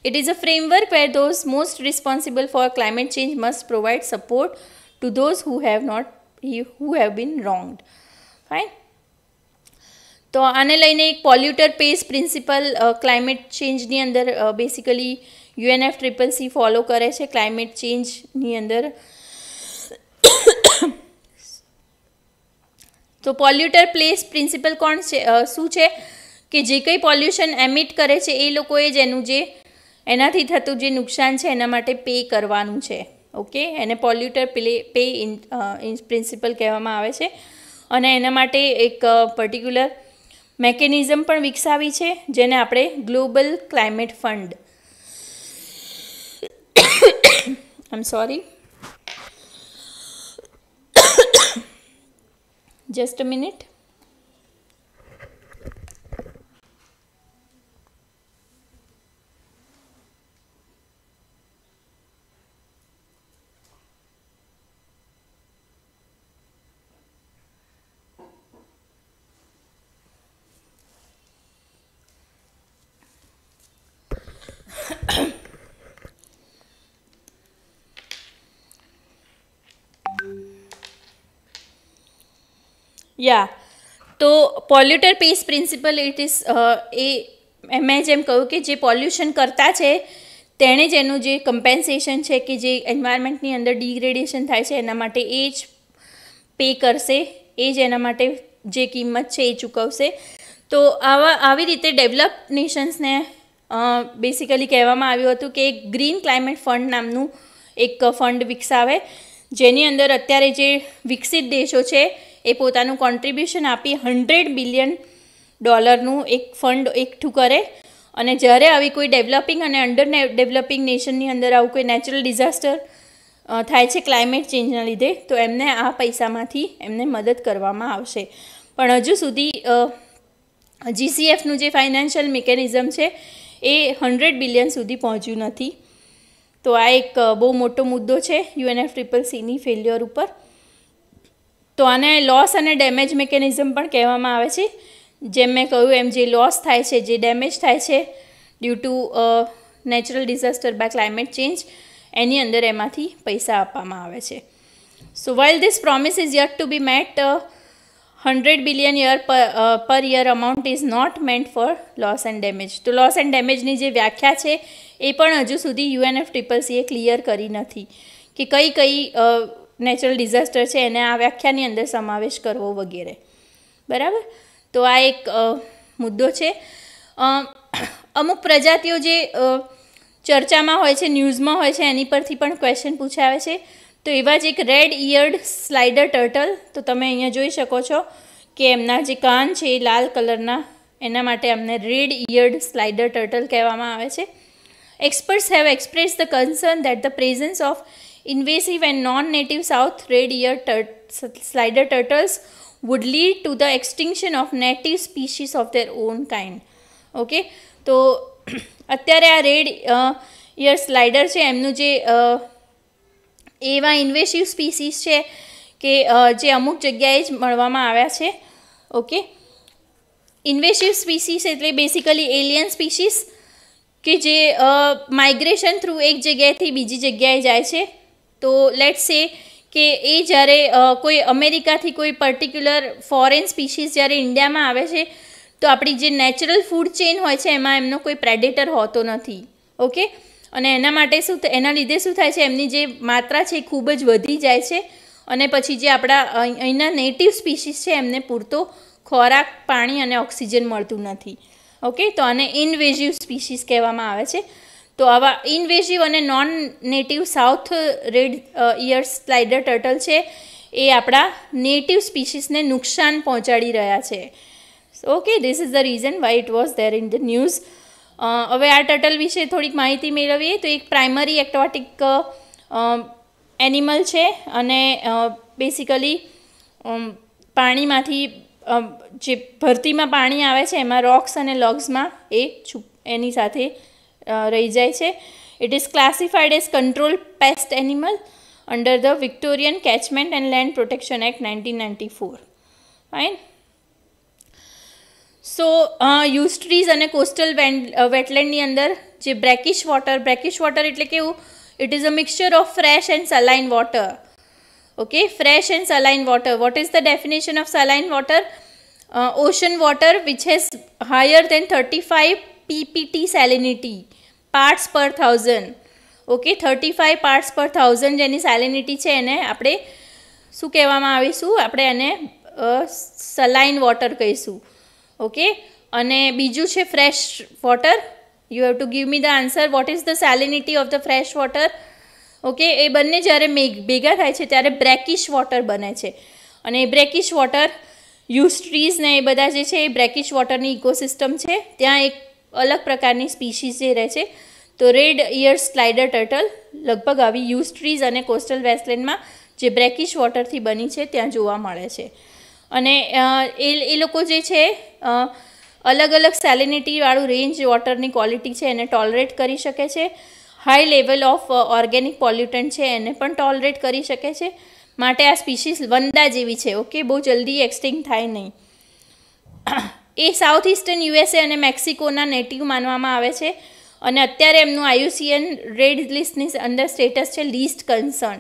It is a framework where those most responsible for climate change must provide support to those who have not who have been wronged. Fine. તો આને લઈને એક પોલ્યુટર pays principal climate ચેન્જની અંદર basically UNF triple C follow કરે છે climate ચેન્જની અંદર તો પોલ્યુટર પ્લેસ પ્રિન્સિપલ કોણ છે શું છે કે જે કંઈ પોલ્યુશન એમિટ કરે છે એ લોકોએ જ એનું જે એનાથી થતું જે નુકસાન છે એના માટે પે કરવાનું છે ઓકે એને polluter play pay in principle કહેવામાં આવે છે અને એના માટે એક પર્ટિક્યુલર મેકેનિઝમ પણ વિકસાવી છે જેને આપણે global climate fund I am sorry just a minute yeah તો polluter pays principle it is એ મેં જેમ કહ્યું કે જે પોલ્યુશન કરતા છે તેણે જ એનું જે કમ્પેન્સેશન છે કે જે એન્વાયરમેન્ટની અંદર ડિગ્રેડેશન થાય છે એના માટે એ જ પે કરશે એ જ એના માટે જે કિંમત છે એ ચૂકવશે તો આવા આવી રીતે ડેવલપ નેશન્સને બેસિકલી કહેવામાં આવ્યું હતું કે એક ગ્રીન ક્લાઇમેટ ફંડ નામનું એક ફંડ વિકસાવે જેની અંદર અત્યારે જે વિકસિત દેશો છે એ પોતાનું કોન્ટ્રીબ્યુશન આપી હંડ્રેડ બિલિયન ડોલરનું એક ફંડ એકઠું કરે અને જ્યારે આવી કોઈ ડેવલપિંગ અને અંડર ડેવલપિંગ નેશનની અંદર આવું કોઈ નેચરલ ડિઝાસ્ટર થાય છે ક્લાઇમેટ ચેન્જના લીધે તો એમને આ પૈસામાંથી એમને મદદ કરવામાં આવશે પણ હજુ સુધી જીસીએફનું જે ફાઇનાન્શિયલ મિકેનિઝમ છે એ હંડ્રેડ બિલિયન સુધી પહોંચ્યું નથી તો આ એક બહુ મોટો મુદ્દો છે યુએનએફ ટ્રિપલ સીની ફેલ્યોર ઉપર તો આને લોસ અને ડેમેજ મિકેનિઝમ પણ કહેવામાં આવે છે જેમ મેં કહ્યું એમ જે લોસ થાય છે જે ડેમેજ થાય છે due to natural disaster by climate change એની અંદર એમાંથી પૈસા આપવામાં આવે છે so while this promise is yet to be met hundred billion year per year amount is not meant for loss and damage તો લોસ એન્ડ ડેમેજની જે વ્યાખ્યા છે એ પણ હજુ સુધી યુએનએફ ટ્રિપલ સીએ ક્લિયર કરી નથી કે કઈ કઈ નેચરલ ડિઝાસ્ટર છે એને આ વ્યાખ્યાની અંદર સમાવેશ કરવો વગેરે બરાબર તો આ એક મુદ્દો છે અમુક પ્રજાતિઓ જે ચર્ચામાં હોય છે ન્યૂઝમાં હોય છે એની પરથી પણ ક્વેશ્ચન પૂછાવે છે તો એવા જ એક રેડ ઇયર્ડ સ્લાઇડર ટર્ટલ તો તમે અહીંયા જોઈ શકો છો કે એમના જે કાન છે એ લાલ કલરના એના માટે અમને રેડ ઇયર્ડ સ્લાઇડર ટર્ટલ કહેવામાં આવે છે experts have express the concern that the presence of invasive and non-native south red eared slider turtles would lead to the extinction of native species of their own kind okay તો [CLEARS THROAT] અત્યારે આ red year slider છે એમનું જે એવા ઇન્વેસિવ species છે કે જે અમુક જગ્યાએ જ મળવામાં આવ્યા છે ઓકે ઇન્વેસિવ સ્પીસીસ એટલે બેસિકલી એલિયન સ્પીસીસ કે જે માઇગ્રેશન થ્રુ એક જગ્યાએથી બીજી જગ્યાએ જાય છે તો લેટ્સ સે કે એ જ્યારે કોઈ અમેરિકાથી કોઈ પર્ટિક્યુલર ફોરેન સ્પીસીસ જ્યારે ઇન્ડિયામાં આવે છે તો આપણી જે નેચરલ ફૂડ ચેઇન હોય છે એમાં એમનો કોઈ પ્રેડેટર હોતો નથી ઓકે અને એના માટે શું એના લીધે શું થાય છે એમની જે માત્રા છે ખૂબ જ વધી જાય છે અને પછી જે આપણા અહીંના નેટિવ સ્પીસીસ છે એમને પૂરતો ખોરાક પાણી અને ઓક્સિજન મળતું નથી ઓકે તો આને ઇનવેઝિવ સ્પીસીસ કહેવામાં આવે છે તો આવા ઇન્વેઝિવ અને non native south red ears slider turtle છે એ આપણા નેટિવ સ્પીસીસને નુકસાન પહોંચાડી રહ્યા છે okay this is the reason why it was there in the news હવે આ ટર્ટલ વિશે થોડીક માહિતી મેળવીએ તો એક પ્રાઇમરી એક્વાટિક એનિમલ છે અને બેસિકલી પાણીમાંથી જે ભરતીમાં પાણી આવે છે એમાં રોક્સ અને લોગ્સમાં એ એની સાથે રહી જાય છે It is classified as controlled pest animal under the Victorian Catchment and Land Protection Act 1994. Fine. So use trees અને કોસ્ટલ વેટલેન્ડની અંદર જે બ્રેકિશ વોટર બ્રેકિશ વોટર એટલે કેવું it is a mixture of fresh and saline water okay fresh and saline water what is the definition of saline water ocean water which has higher than thirty five PPT salinity parts per thousand okay thirty five parts per thousand જેની salinity છે એને આપણે શું કહેવામાં આવીશું આપણે એને સલાઇન water કહીશું ઓકે અને બીજું છે fresh water you have to give me the answer what is the salinity of the fresh water okay એ બંને જ્યારે ભેગા થાય છે ત્યારે બ્રેકિશ વોટર બને છે અને એ બ્રેકિશ વોટર યુઝ ટ્રીઝ ને એ બધા જે છે એ બ્રેકિશ વોટરની ઇકોસિસ્ટમ છે ત્યાં એક અલગ પ્રકારની સ્પીશીઝ જે રહે છે તો રેડ ઇયર્સ સ્લાઇડર ટર્ટલ લગભગ આવી યુઝ ટ્રીઝ અને કોસ્ટલ વેસ્ટલેન્ડમાં જે બ્રેકિશ વોટરથી બની છે ત્યાં જોવા મળે છે અને એ એ લોકો જે છે અલગ અલગ સેલિનિટીવાળું રેન્જ વોટરની ક્વોલિટી છે એને ટોલરેટ કરી શકે છે high level of organic pollutant છે એને પણ ટોલરેટ કરી શકે છે માટે આ સ્પીશીસ વંદા જેવી છે ઓકે બહુ જલ્દી એક્સટિંગ થાય નહીં એ સાઉથ ઇસ્ટર્ન યુએસએ અને મેક્સિકોના નેટિવ માનવામાં આવે છે અને અત્યારે એમનું આયુસીએન રેડ લિસ્ટની અંદર સ્ટેટસ છે least concern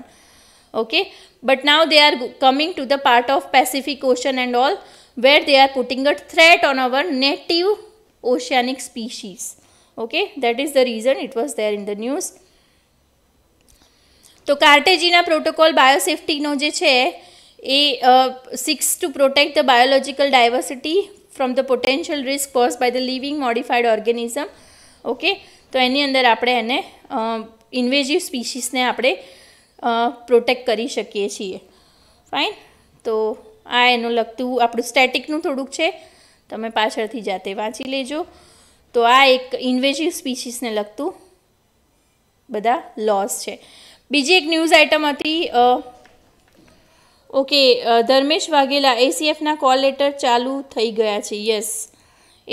okay but now they are coming to the part of Pacific Ocean and all where they are putting a threat on our native oceanic species okay that is the reason it was there in the news તો Cartagena Protocol બાયોસેફ્ટીનો જે છે એ seeks to protect the biological diversity from the potential risk cause by the living modified organism okay તો એની અંદર આપણે એને ઇન્વેઝિવ સ્પીસીસને આપણે પ્રોટેક્ટ કરી શકીએ છીએ ફાઇન તો આ એનું લગતું આપણું સ્ટેટિકનું થોડુંક છે તમે પાછળથી જાતે વાંચી લેજો તો આ એક ઇન્વેઝિવ સ્પીસીસને લગતું બધા લોસ છે બીજી એક ન્યૂઝ આઇટમ હતી ઓકે ધર્મેશ વાઘેલા એસીએફના કોલ લેટર ચાલુ થઈ ગયા છે yes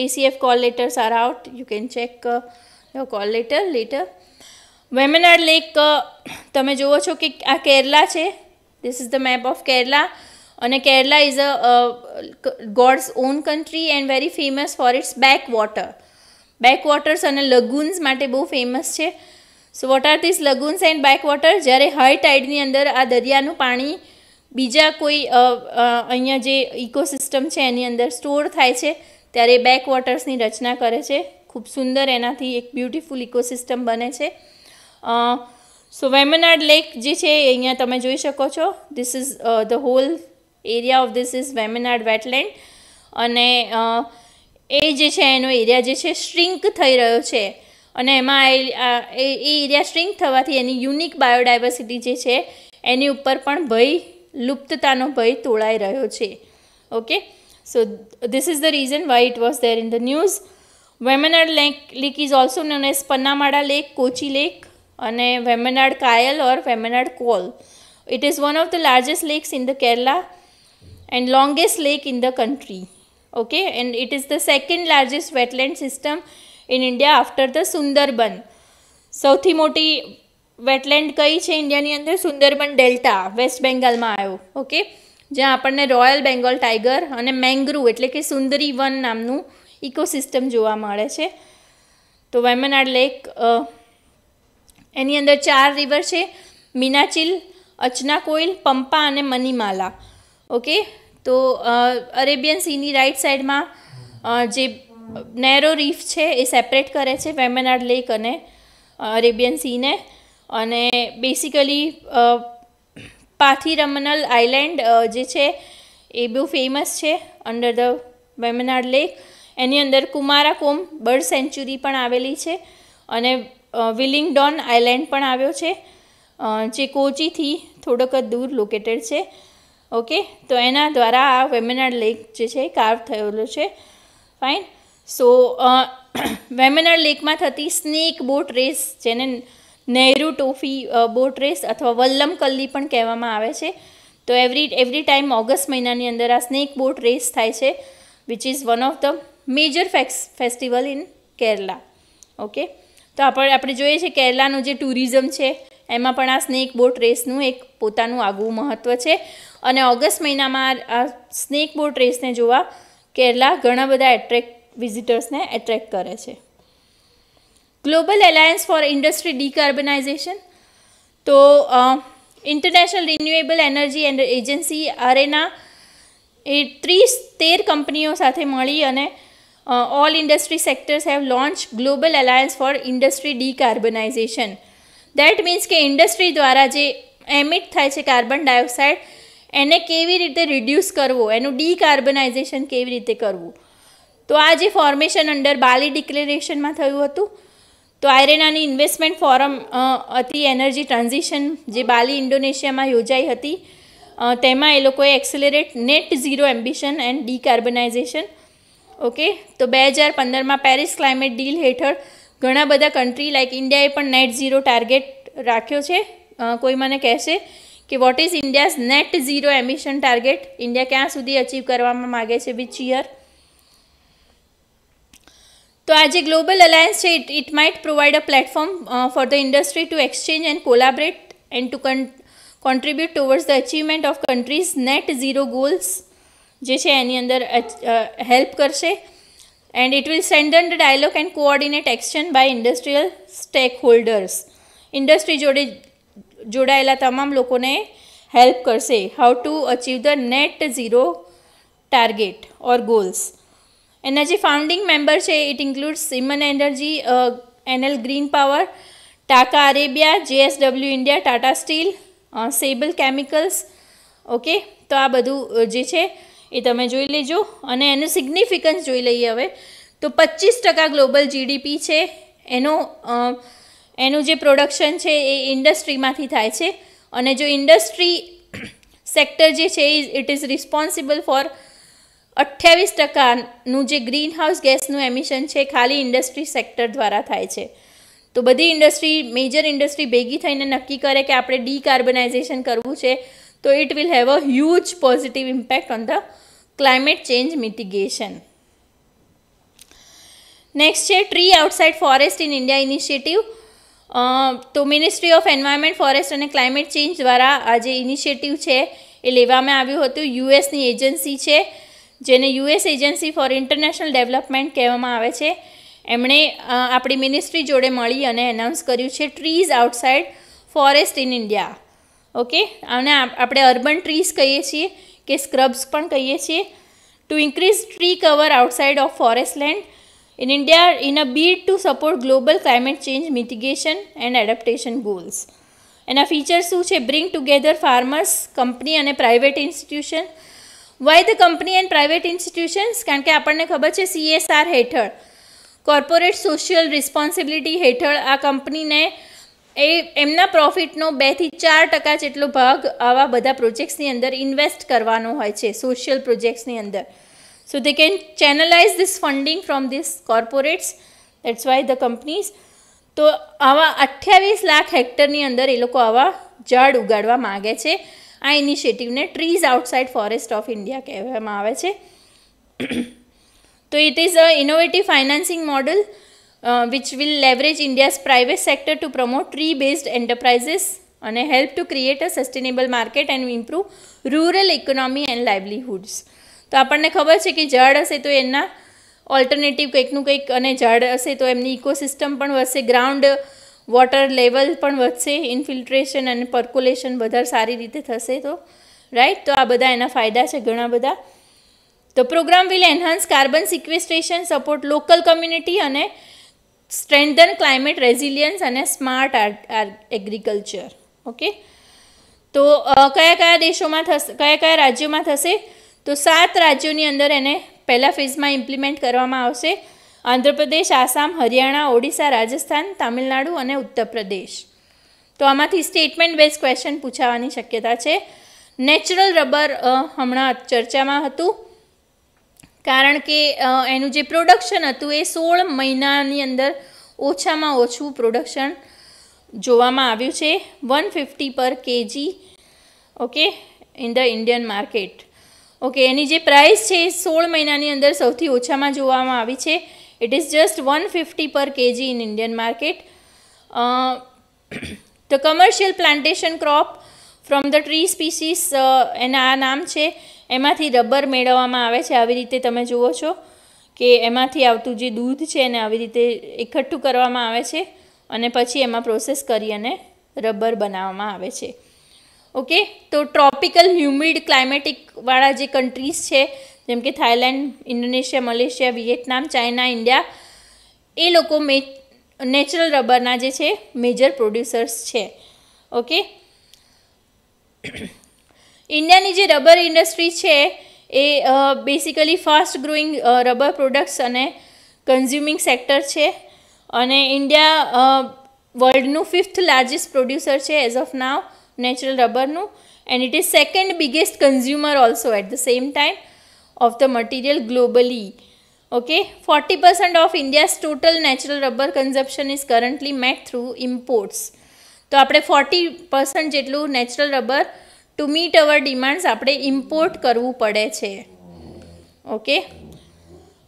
ACF call letters are out you can check your call letter letter Vembanad lake તમે જુઓ છો કે આ કેરલા છે this is the map of Kerala અને Kerala is a God's own country and very famous for its backwater backwaters અને lagoons માટે બહુ ફેમસ છે so what are this lagoons and backwater જ્યારે હાઈ ટાઈડની અંદર આ દરિયાનું પાણી બીજા કોઈ અહીંયા જે ઇકોસિસ્ટમ છે એની અંદર સ્ટોર થાય છે ત્યારે બેક વોટર્સની રચના કરે છે ખૂબ સુંદર એનાથી એક બ્યુટિફુલ ઇકોસિસ્ટમ બને છે સો વેમનાડ લેક જે છે અહીંયા તમે જોઈ શકો છો this is the whole area of this is Vembanad wetland અને એ જે છે એનો એરિયા જે છે શ્રિંક થઈ રહ્યો છે અને એમાં એ એરિયા શ્રિંક થવાથી એની યુનિક બાયોડાયવર્સિટી જે છે એની ઉપર પણ ભય લુપ્તતાનો ભય તોળાઈ રહ્યો છે okay so this is the reason why it was there in the news Vembanad lake lake is also known as Punnamada lake Kochi lake અને Vembanad Kayal or Vembanad Kol it is one of the largest lakes in the Kerala and longest lake in the country okay and it is the second largest wetland system in India after the Sundarban સૌથી મોટી wetland કઈ છે ઇન્ડિયાની અંદર Sundarban delta waste બેંગાલમાં આવ્યો okay જ્યાં આપણને royal Bengal tiger અને મેંગ્રુવ એટલે કે સુંદરી વન નામનું ઇકોસિસ્ટમ જોવા મળે છે તો વેમનાડ લેક એની અંદર ચાર રિવર છે મીનાચિલ અચના કોઇલ પંપા અને મનીમાલા ઓકે તો અરેબિયન સીની રાઈટ સાઈડમાં જે નેરો રીફ છે એ સેપરેટ કરે છે વેમનાડ લેક અને અરેબિયન સીને અને બેસિકલી પાથીરમનલ આઇલેન્ડ જે છે એ બહુ ફેમસ છે અંડર ધ વેમનાડ લેક એની અંદર કુમારાકોમ બર્ડ સેન્ચ્યુરી પણ આવેલી છે અને વિલિંગડોન આઇલેન્ડ પણ આવ્યો છે જે કોચીથી થોડોક જ દૂર લોકેટેડ છે ઓકે તો એના દ્વારા આ વેમેનાડ લેક જે છે કાર્વ થયેલો છે ફાઇન સો વેમેનાડ લેકમાં થતી સ્નેક બોટ રેસ જેને નહેરુ ટોફી બોટ રેસ અથવા વલ્લમ કલ્લી પણ કહેવામાં આવે છે તો એવરી એવરી ટાઈમ ઓગસ્ટ મહિનાની અંદર આ સ્નેક બોટ રેસ થાય છે which is one of the major facts festival in Kerala okay તો આપણે આપણે જોઈએ છીએ કેરલાનું જે ટુરિઝમ છે એમાં પણ આ સ્નેક બોટ રેસનું એક પોતાનું આગવું મહત્ત્વ છે અને ઓગસ્ટ મહિનામાં આ સ્નેક બોટ રેસને જોવા કેરલા ઘણા બધા એટ્રેક વિઝિટર્સને એટ્રેક્ટ કરે છે global alliance for industry decarbonization તો international renewable energy and agency IRENA એ ત્રીસ તેર કંપનીઓ સાથે મળી અને all industry sectors have launch global alliance for industry decarbonization that means કે ઇન્ડસ્ટ્રી દ્વારા જે એમિટ થાય છે કાર્બન ડાયોક્સાઇડ એને કેવી રીતે રિડ્યુસ કરવો એનું ડીકાર્બનાઇઝેશન કેવી રીતે કરવું તો આ જે ફોર્મેશન અંડર બાલી ડિક્લેરેશનમાં થયું હતું તો આયરેનાની ઇન્વેસ્ટમેન્ટ ફોરમ હતી એનર્જી ટ્રાન્ઝિશન જે બાલી ઇન્ડોનેશિયામાં યોજાઈ હતી તેમાં એ લોકોએ accelerate net zero ambition and decarbonization okay તો બે હજાર પંદરમાં પેરિસ ક્લાઇમેટ ડીલ હેઠળ ઘણા બધા કન્ટ્રી લાઇક ઇન્ડિયાએ પણ નેટ ઝીરો ટાર્ગેટ રાખ્યો છે કોઈ મને કહેશે કે what is India's net zero emission target India ક્યાં સુધી અચીવ કરવામાં માગે છે વિચ યર તો આજે ગ્લોબલ અલાયન્સ છે it it might provide a platform for the industry to exchange and collaborate and to contribute towards the achievement of countries net zero goals જે છે એની અંદર હેલ્પ કરશે and it will strengthen the dialogue and coordinate action by industrial stakeholders industry જોડે જોડાયેલા તમામ લોકોને help કરશે how to achieve the net zero target or goals એના જે ફાઉન્ડિંગ મેમ્બર છે it includes Siemens energy NL green power ટાકા Arabia JSW India Tata steel સેબલ કેમિકલ્સ ઓકે તો આ બધું જે છે એ તમે જોઈ લેજો અને એનું સિગ્નિફિકન્સ જોઈ લઈએ હવે તો પચીસ ટકા ગ્લોબલ જીડીપી છે એનો એનું જે પ્રોડક્શન છે એ ઇન્ડસ્ટ્રીમાંથી થાય છે અને જો ઇન્ડસ્ટ્રી સેક્ટર જે છે ઇટ ઇઝ રિસ્પોન્સિબલ ફોર અઠ્યાવીસ ટકાનું જે ગ્રીનહાઉસ ગેસનું એમિશન છે ખાલી ઇન્ડસ્ટ્રી સેક્ટર દ્વારા થાય છે તો બધી ઇન્ડસ્ટ્રી મેજર ઇન્ડસ્ટ્રી ભેગી થઈને નક્કી કરે કે આપણે ડીકાર્બનાઇઝેશન કરવું છે તો it will have a huge positive impact on the climate change mitigation next છે tree outside forest in India initiative તો મિનિસ્ટ્રી ઓફ એન્વાયરમેન્ટ ફોરેસ્ટ અને ક્લાઇમેટ ચેન્જ દ્વારા આ જે ઇનિશિયેટિવ છે એ લેવામાં આવ્યું હતું યુએસની એજન્સી છે જેને US agency for international development કહેવામાં આવે છે એમણે આપણી મિનિસ્ટ્રી જોડે મળી અને એનાઉન્સ કર્યું છે trees outside forest in India okay અને આપણે અર્બન ટ્રીઝ કહીએ છીએ કે સ્ક્રબ્સ પણ કહીએ છીએ to increase tree cover outside of forest land in India in a bid to support global climate change mitigation and adaptation goals એના ફીચર્સ શું છે બ્રિંગ ટુગેધર ફાર્મર્સ કંપની અને private institution why the company and private institutions કારણ કે આપણને ખબર છે CSR હેઠળ કોર્પોરેટ સોશિયલ રિસ્પોન્સિબિલિટી હેઠળ આ કંપનીને એ એમના પ્રોફિટનો બેથી ચાર ટકા જેટલો ભાગ આવા બધા પ્રોજેક્ટ્સની અંદર ઇન્વેસ્ટ કરવાનો હોય છે સોશિયલ પ્રોજેક્ટ્સની અંદર so they can channelize this funding from this corporates that's why the companies તો આવા અઠ્યાવીસ લાખ હેક્ટરની અંદર એ લોકો આવા ઝાડ ઉગાડવા માગે છે આ ઇનિશિયેટિવને trees outside forest of India કહેવામાં આવે છે તો it is a innovative financing model which will leverage India's private sector to promote tree based enterprises અને help to create a sustainable market and improve rural economy and livelihoods તો આપણને ખબર છે કે ઝાડ હશે તો એના ઓલ્ટરનેટિવ કંઈકનું કંઈક અને ઝાડ હશે તો એમની ઇકોસિસ્ટમ પણ વધશે ગ્રાઉન્ડ વોટર લેવલ પણ વધશે ઇન્ફિલ્ટ્રેશન અને પર્કુલેશન વધારે સારી રીતે થશે તો રાઈટ તો આ બધા એના ફાયદા છે ઘણા બધા તો programme will enhance carbon sequestration support local community અને સ્ટ્રેન્થન ક્લાઇમેટ રેઝિલિયન્સ અને સ્માર્ટ એગ્રીકલ્ચર ઓકે તો કયા કયા દેશોમાં થશે કયા કયા રાજ્યોમાં થશે તો સાત રાજ્યોની અંદર એને પહેલા ફેઝમાં ઇમ્પ્લિમેન્ટ કરવામાં આવશે આંધ્રપ્રદેશ આસામ હરિયાણા ઓડિશા રાજસ્થાન તમિલનાડુ અને ઉત્તરપ્રદેશ તો આમાંથી સ્ટેટમેન્ટ બેઝ ક્વેશ્ચન પૂછાવાની શક્યતા છે નેચરલ રબર હમણાં ચર્ચામાં હતું કારણ કે એનું જે પ્રોડક્શન હતું એ સોળ મહિનાની અંદર ઓછામાં ઓછું પ્રોડક્શન જોવામાં આવ્યું છે one fifty per KG okay in the Indian market okay એની જે પ્રાઇસ છે એ સોળ મહિનાની અંદર સૌથી ઓછામાં જોવામાં આવી છે it is just one fifty per KG in Indian market the commercial plantation crop from the tree species એના આ નામ છે એમાંથી રબર મેળવવામાં આવે છે આવી રીતે તમે જુઓ છો કે એમાંથી આવતું જે દૂધ છે એને આવી રીતે એકઠું કરવામાં આવે છે અને પછી એમાં પ્રોસેસ કરી અને રબર બનાવવામાં આવે છે ઓકે તો ટ્રોપિકલ હ્યુમિડ ક્લાઇમેટિકવાળા જે કન્ટ્રીઝ છે જેમ કે Thailand Indonesia Malaysia Vietnam China India એ લોકો મે નેચરલ રબરના જે છે મેજર પ્રોડ્યુસર્સ છે ઓકે ઇન્ડિયાની જે રબર ઇન્ડસ્ટ્રી છે એ basically fast growing rubber products અને કન્ઝ્યુમિંગ સેક્ટર છે અને ઇન્ડિયા વર્લ્ડનું ફિફ્થ લાર્જેસ્ટ પ્રોડ્યુસર છે એઝ ઓફ નાવ નેચરલ રબરનું and it is second biggest consumer also at the same time of the material globally. Okay, 40% of India's total natural rubber consumption is currently met through imports. So, we 40% natural rubber to meet our demands, we import karvu pade che. Okay.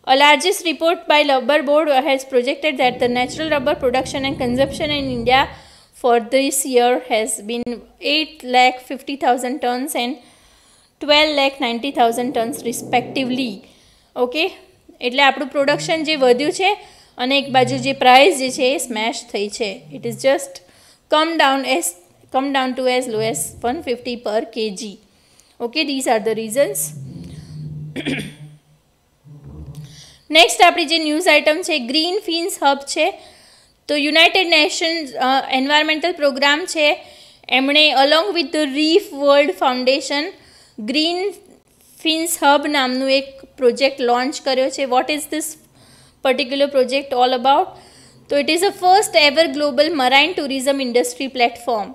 A largest report by Rubber Board has projected that the natural rubber production and consumption in India for this year has been eight lakh fifty tons and twelve lakh ninety thousand tons respectively okay એટલે આપણું production જે વધ્યું છે અને એક બાજુ જે price જે છે એ સ્મેશ થઈ છે it is just come down as come down to as low as one fifty per KG okay these are the reasons next આપણી જે ન્યૂઝ આઇટમ છે ગ્રીન ફીન્સ હબ છે તો યુનાઇટેડ નેશન્સ એન્વાયરમેન્ટલ પ્રોગ્રામ છે એમણે along with the reef world foundation green fins hub નામનું એક project launch કર્યો છે what is this particular project all about તો it is a first ever global marine tourism industry platform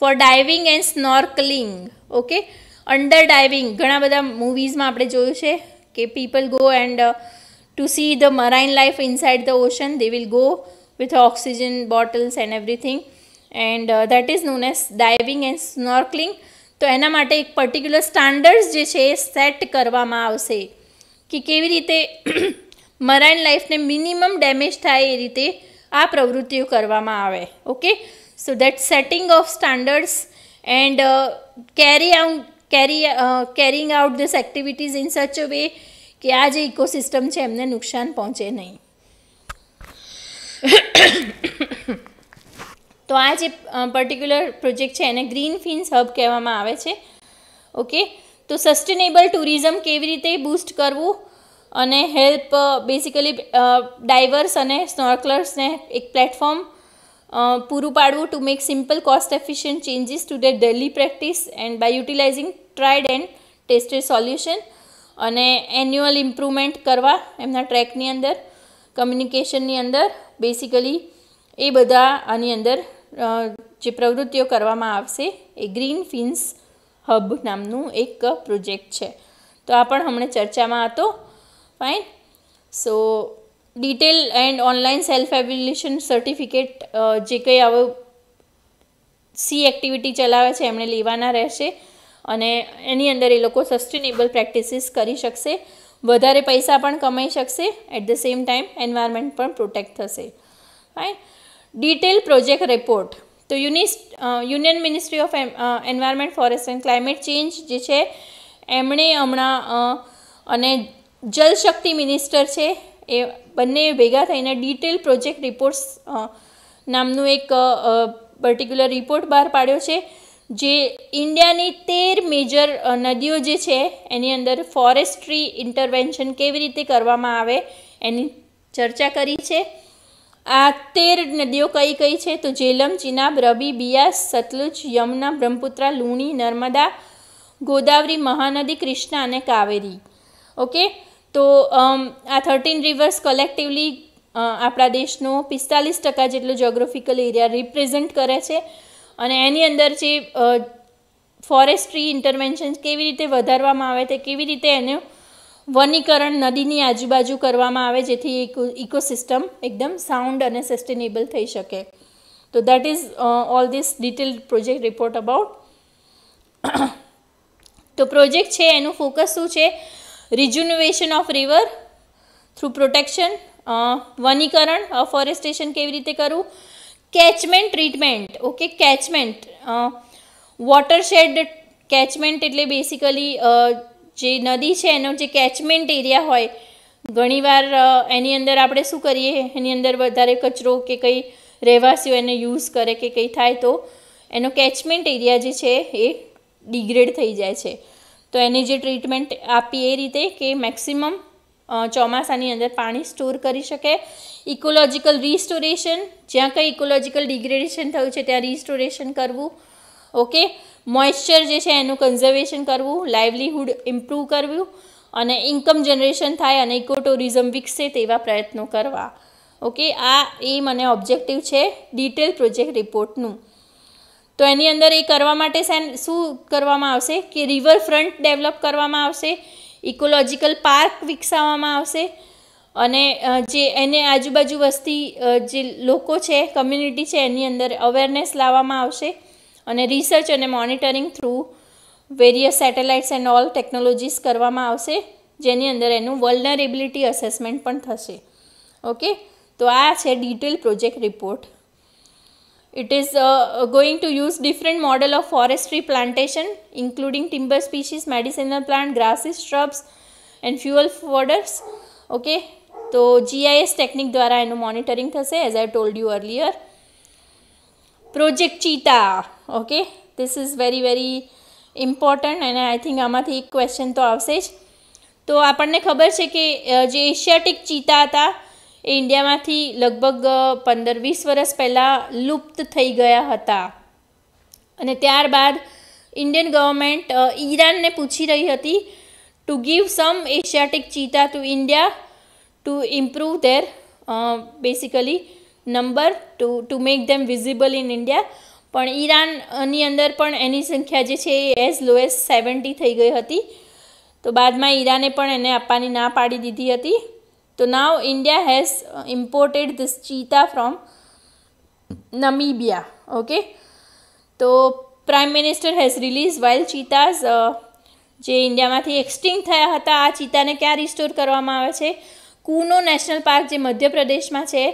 for diving and snorkelling okay under diving ઘણા બધા મૂવીઝમાં આપણે જોયું છે કે people go and to see the marine life inside the ocean they will go with oxygen bottles and everything and uh, is known uh, known diving and snorkelling તો એના માટે એક પર્ટિક્યુલર સ્ટાન્ડર્ડ્સ જે છે એ સેટ કરવામાં આવશે કે કેવી રીતે મરાઇન લાઈફને મિનિમમ ડેમેજ થાય એ રીતે આ પ્રવૃત્તિઓ કરવામાં આવે okay so that setting of standards and carry out carry carrying out this activities in such a way કે આ જે ઇકોસિસ્ટમ છે એમને નુકસાન પહોંચે નહીં તો આ જે પર્ટિક્યુલર પ્રોજેક્ટ છે એને ગ્રીન ફિન્સ હબ કહેવામાં આવે છે ઓકે તો સસ્ટેનેબલ ટુરિઝમ કેવી રીતે બૂસ્ટ કરવું અને હેલ્પ બેસિકલી ડાઇવર્સ અને સ્નોર્કલર્સને એક પ્લેટફોર્મ પૂરું પાડવું to make simple cost efficient changes to the daily practice and by utilizing tried and tested solution અને એન્યુઅલ ઇમ્પ્રુવમેન્ટ કરવા એમના ટ્રેકની અંદર કમ્યુનિકેશનની અંદર બેસિકલી એ બધા આની અંદર જે પ્રવૃત્તિઓ કરવામાં આવશે એ ગ્રીન ફિન્સ હબ નામનું એક પ્રોજેક્ટ છે તો આ પણ હમણાં ચર્ચામાં હતો fine so detail and online self evaluation certificate જે કંઈ આવો સી એક્ટિવિટી ચલાવે છે એમણે લેવાના રહેશે અને એની અંદર એ લોકો સસ્ટેનેબલ પ્રેક્ટિસિસ કરી શકશે વધારે પૈસા પણ કમાઈ શકશે at the same time environment પણ પ્રોટેક્ટ થશે ફાઇન ડિટેલ પ્રોજેક્ટ રિપોર્ટ તો યુનિસ union ministry of environment forest and climate change જે છે એમણે હમણાં અને જલશક્તિ મિનિસ્ટર છે એ બંને ભેગા થઈને ડિટેલ પ્રોજેક્ટ રિપોર્ટ્સ નામનું એક પર્ટિક્યુલર રિપોર્ટ બહાર પાડ્યો છે જે ઇન્ડિયાની તેર મેજર નદીઓ જે છે એની અંદર ફોરેસ્ટ્રી ઇન્ટરવેન્શન કેવી રીતે કરવામાં આવે એની ચર્ચા કરી છે આ તેર નદીઓ કઈ કઈ છે તો જેલમ ચિનાબ રબી બિયાસ સતલુજ યમુના બ્રહ્મપુત્રા લુણી નર્મદા ગોદાવરી મહાનદી કૃષ્ણા અને કાવેરી ઓકે તો આ થર્ટીન રિવર્સ કલેક્ટિવલી આપણા દેશનો પિસ્તાલીસ ટકા જેટલો જ્યોગ્રાફિકલ એરિયા રિપ્રેઝેન્ટ કરે છે અને એની અંદર જે ફોરેસ્ટ્રી ઇન્ટરવેન્શન કેવી રીતે વધારવામાં આવે તે કેવી રીતે એનું વનીકરણ નદીની આજુબાજુ કરવામાં આવે જેથી ઇકોસિસ્ટમ એકદમ સાઉન્ડ અને સસ્ટેનેબલ થઈ શકે તો that is all this detailed project report about તો પ્રોજેક્ટ છે એનું ફોકસ શું છે rejuvenation of river through protection વનીકરણ ફોરેસ્ટેશન કેવી રીતે કરવું catchment treatment okay catchment watershed catchment એટલે બેસિકલી જે નદી છે એનો જે કેચમેન્ટ એરિયા હોય ઘણીવાર એની અંદર આપણે શું કરીએ એની અંદર વધારે કચરો કે કંઈ રહેવાસીઓ એને યુઝ કરે કે કંઈ થાય તો એનો કેચમેન્ટ એરિયા જે છે એ ડિગ્રેડ થઈ જાય છે તો એની જે ટ્રીટમેન્ટ આપીએ એ રીતે કે મેક્સિમમ ચોમાસાની અંદર પાણી સ્ટોર કરી શકે ઇકોલોજીકલ રિસ્ટોરેશન જ્યાં કંઈ ઇકોલોજીકલ ડિગ્રેડેશન થયું છે ત્યાં રિસ્ટોરેશન કરવું ઓકે મોઇશ્ચર જે છે એનું કન્ઝર્વેશન કરવું લાઇવલીહુડ ઇમ્પ્રૂવ કરવું અને ઇન્કમ જનરેશન થાય અને ઇકો વિકસે તેવા પ્રયત્નો કરવા ઓકે આ એ મને ઓબ્જેક્ટિવ છે ડિટેલ પ્રોજેક્ટ રિપોર્ટનું તો એની અંદર એ કરવા માટે શું કરવામાં આવશે કે રિવરફ્રન્ટ ડેવલપ કરવામાં આવશે ઇકોલોજીકલ પાર્ક વિકસાવવામાં આવશે અને જે એને આજુબાજુ વસ્તી જે લોકો છે કમ્યુનિટી છે એની અંદર અવેરનેસ લાવવામાં આવશે અને રિસર્ચ અને monitoring through various satellites and all technologies કરવામાં આવશે જેની અંદર એનું વલનરેબિલિટી અસેસમેન્ટ પણ થશે ઓકે તો આ છે detail project report It is uh, going to use different model of forestry plantation, including timber species, medicinal plant, grasses, shrubs and fuel foders. Okay, તો GIS ટેકનિક દ્વારા એનું મોનિટરિંગ થશે as I told you earlier project cheetah okay this is very very important અને I think આમાંથી એક question તો આવશે જ તો આપણને ખબર છે કે જે એશિયાટિક ચીતા હતા એ ઇન્ડિયામાંથી લગભગ પંદર વીસ વર્ષ પહેલાં લુપ્ત થઈ ગયા હતા અને ત્યારબાદ ઇન્ડિયન ગવર્મેન્ટ ઈરાનને પૂછી રહી હતી to give some Asiatic cheetah to India to improve their basically number to to make them visible in India પણ ઈરાનની અંદર પણ એની સંખ્યા જે છે એ એઝ લો એઝ સેવન્ટી થઈ ગઈ હતી તો બાદમાં ઈરાને પણ એને આપવાની ના પાડી દીધી હતી તો now India has imported this cheetah from Namibia okay તો prime minister has release wild cheetahs જે ઇન્ડિયામાંથી એક્સટિંગ થયા હતા આ ચીતાને ક્યાં રિસ્ટોર કરવામાં આવે છે કુનો નેશનલ પાર્ક જે મધ્યપ્રદેશમાં છે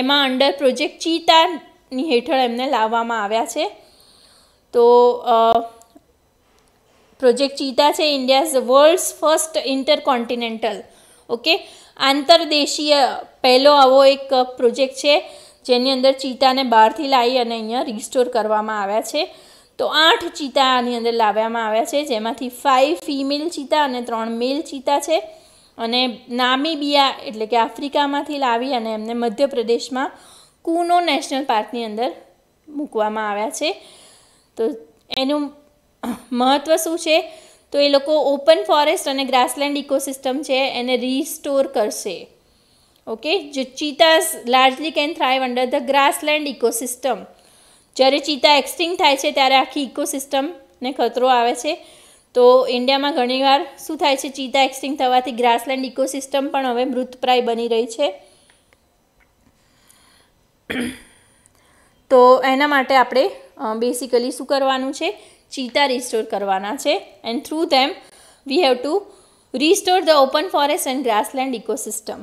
એમાં અંડર પ્રોજેક્ટ ચીતાની હેઠળ એમને લાવવામાં આવ્યા છે તો પ્રોજેક્ટ ચીતા છે India's world's first intercontinental okay આંતરદેશીય પહેલો આવો એક પ્રોજેક્ટ છે જેની અંદર ચીતાને બહારથી લાવી અને અહીંયા રિસ્ટોર કરવામાં આવ્યા છે તો આઠ ચીતા આની અંદર લાવવામાં આવ્યા છે જેમાંથી ફાઇવ ફિમેલ ચીતા અને ત્રણ મેલ ચીતા છે અને નામીબિયા એટલે કે આફ્રિકામાંથી લાવી અને એમને મધ્યપ્રદેશમાં કુનો નેશનલ પાર્કની અંદર મૂકવામાં આવ્યા છે તો એનું મહત્ત્વ શું છે તો એ લોકો ઓપન ફોરેસ્ટ અને ગ્રાસલેન્ડ ઇકોસિસ્ટમ છે એને રિસ્ટોર કરશે ઓકે જે cheetahs largely can thrive under the grassland ecosystem જ્યારે ચીતા એક્સટિંગ થાય છે ત્યારે આખી ઇકોસિસ્ટમને ખતરો આવે છે તો ઇન્ડિયામાં ઘણીવાર શું થાય છે ચીતા એક્સટિંગ થવાથી ગ્રાસલેન્ડ ઇકોસિસ્ટમ પણ હવે મૃતપ્રાય બની રહી છે તો એના માટે આપણે બેસિકલી શું કરવાનું છે ચીતા રિસ્ટોર કરવાના છે and through them we have to restore the open forest and grassland ecosystem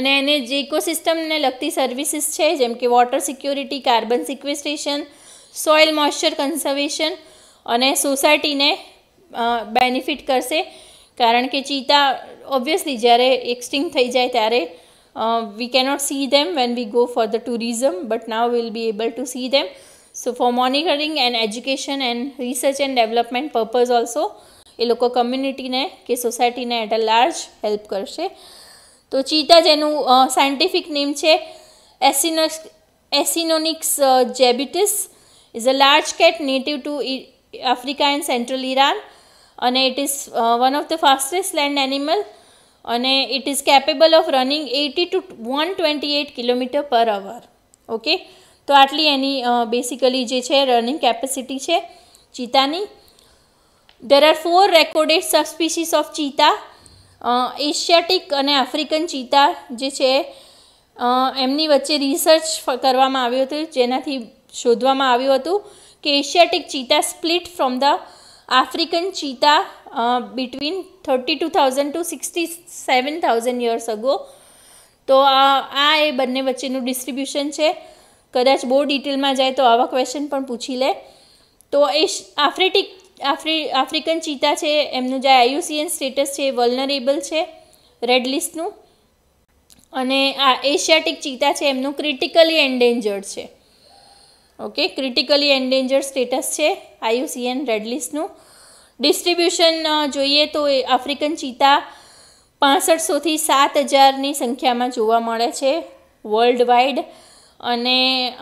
અને એને જે ઇકોસિસ્ટમને લગતી સર્વિસીસ છે જેમ કે water security carbon sequestration soil moisture conservation અને સોસાયટીને બેનિફિટ કરશે કારણ કે ચીતા ઓબ્વિયસલી જ્યારે એક્સટિંગ થઈ જાય ત્યારે we cannot see them when we go for the tourism but now will be able to see them so for monitoring and education and research and development purpose also એ લોકો કમ્યુનિટીને કે સોસાયટીને એટ અ લાર્જ હેલ્પ કરશે તો cheetah જેનું scientific name છે એસિનોસ Acinonyx jubatus is a large cat native to Africa and central Iran અને it is one of the fastest land animal અને it is capable of running eighty to one twenty eight kilometre per hour okay તો આટલી એની basically uh, જે છે running capacity છે ચીતાની there are four recorded subspecies of cheetah Asiatic અને African cheetah જે છે uh, એમની વચ્ચે રિસર્ચ કરવામાં આવ્યું હતું જેનાથી શોધવામાં આવ્યું હતું કે Asiatic cheetah split from the African cheetah between thirty two thousand to sixty seven 67,000 years ago તો આ એ બંને વચ્ચેનું ડિસ્ટ્રીબ્યુશન છે કદાચ બહુ ડિટેલમાં જાય તો આવા ક્વેશ્ચન પણ પૂછી લે તો એ આફ્રિટિક આફ્રિ આફ્રિકન ચીતા છે એમનું જે આયુસીએન સ્ટેટસ છે એ વલનરેબલ છે રેડ લિસ્ટનું અને આ એશિયાટિક ચીતા છે એમનું ક્રિટિકલી એન્ડેન્જર્ડ છે ઓકે ક્રિટિકલી એન્ડેન્જર સ્ટેટસ છે આયુસીએન રેડ લિસ્ટનું ડિસ્ટ્રીબ્યુશન જોઈએ તો એ આફ્રિકન ચીતા પાસઠસોથી સાત હજારની સંખ્યામાં જોવા મળે છે વર્લ્ડ વાઇડ અને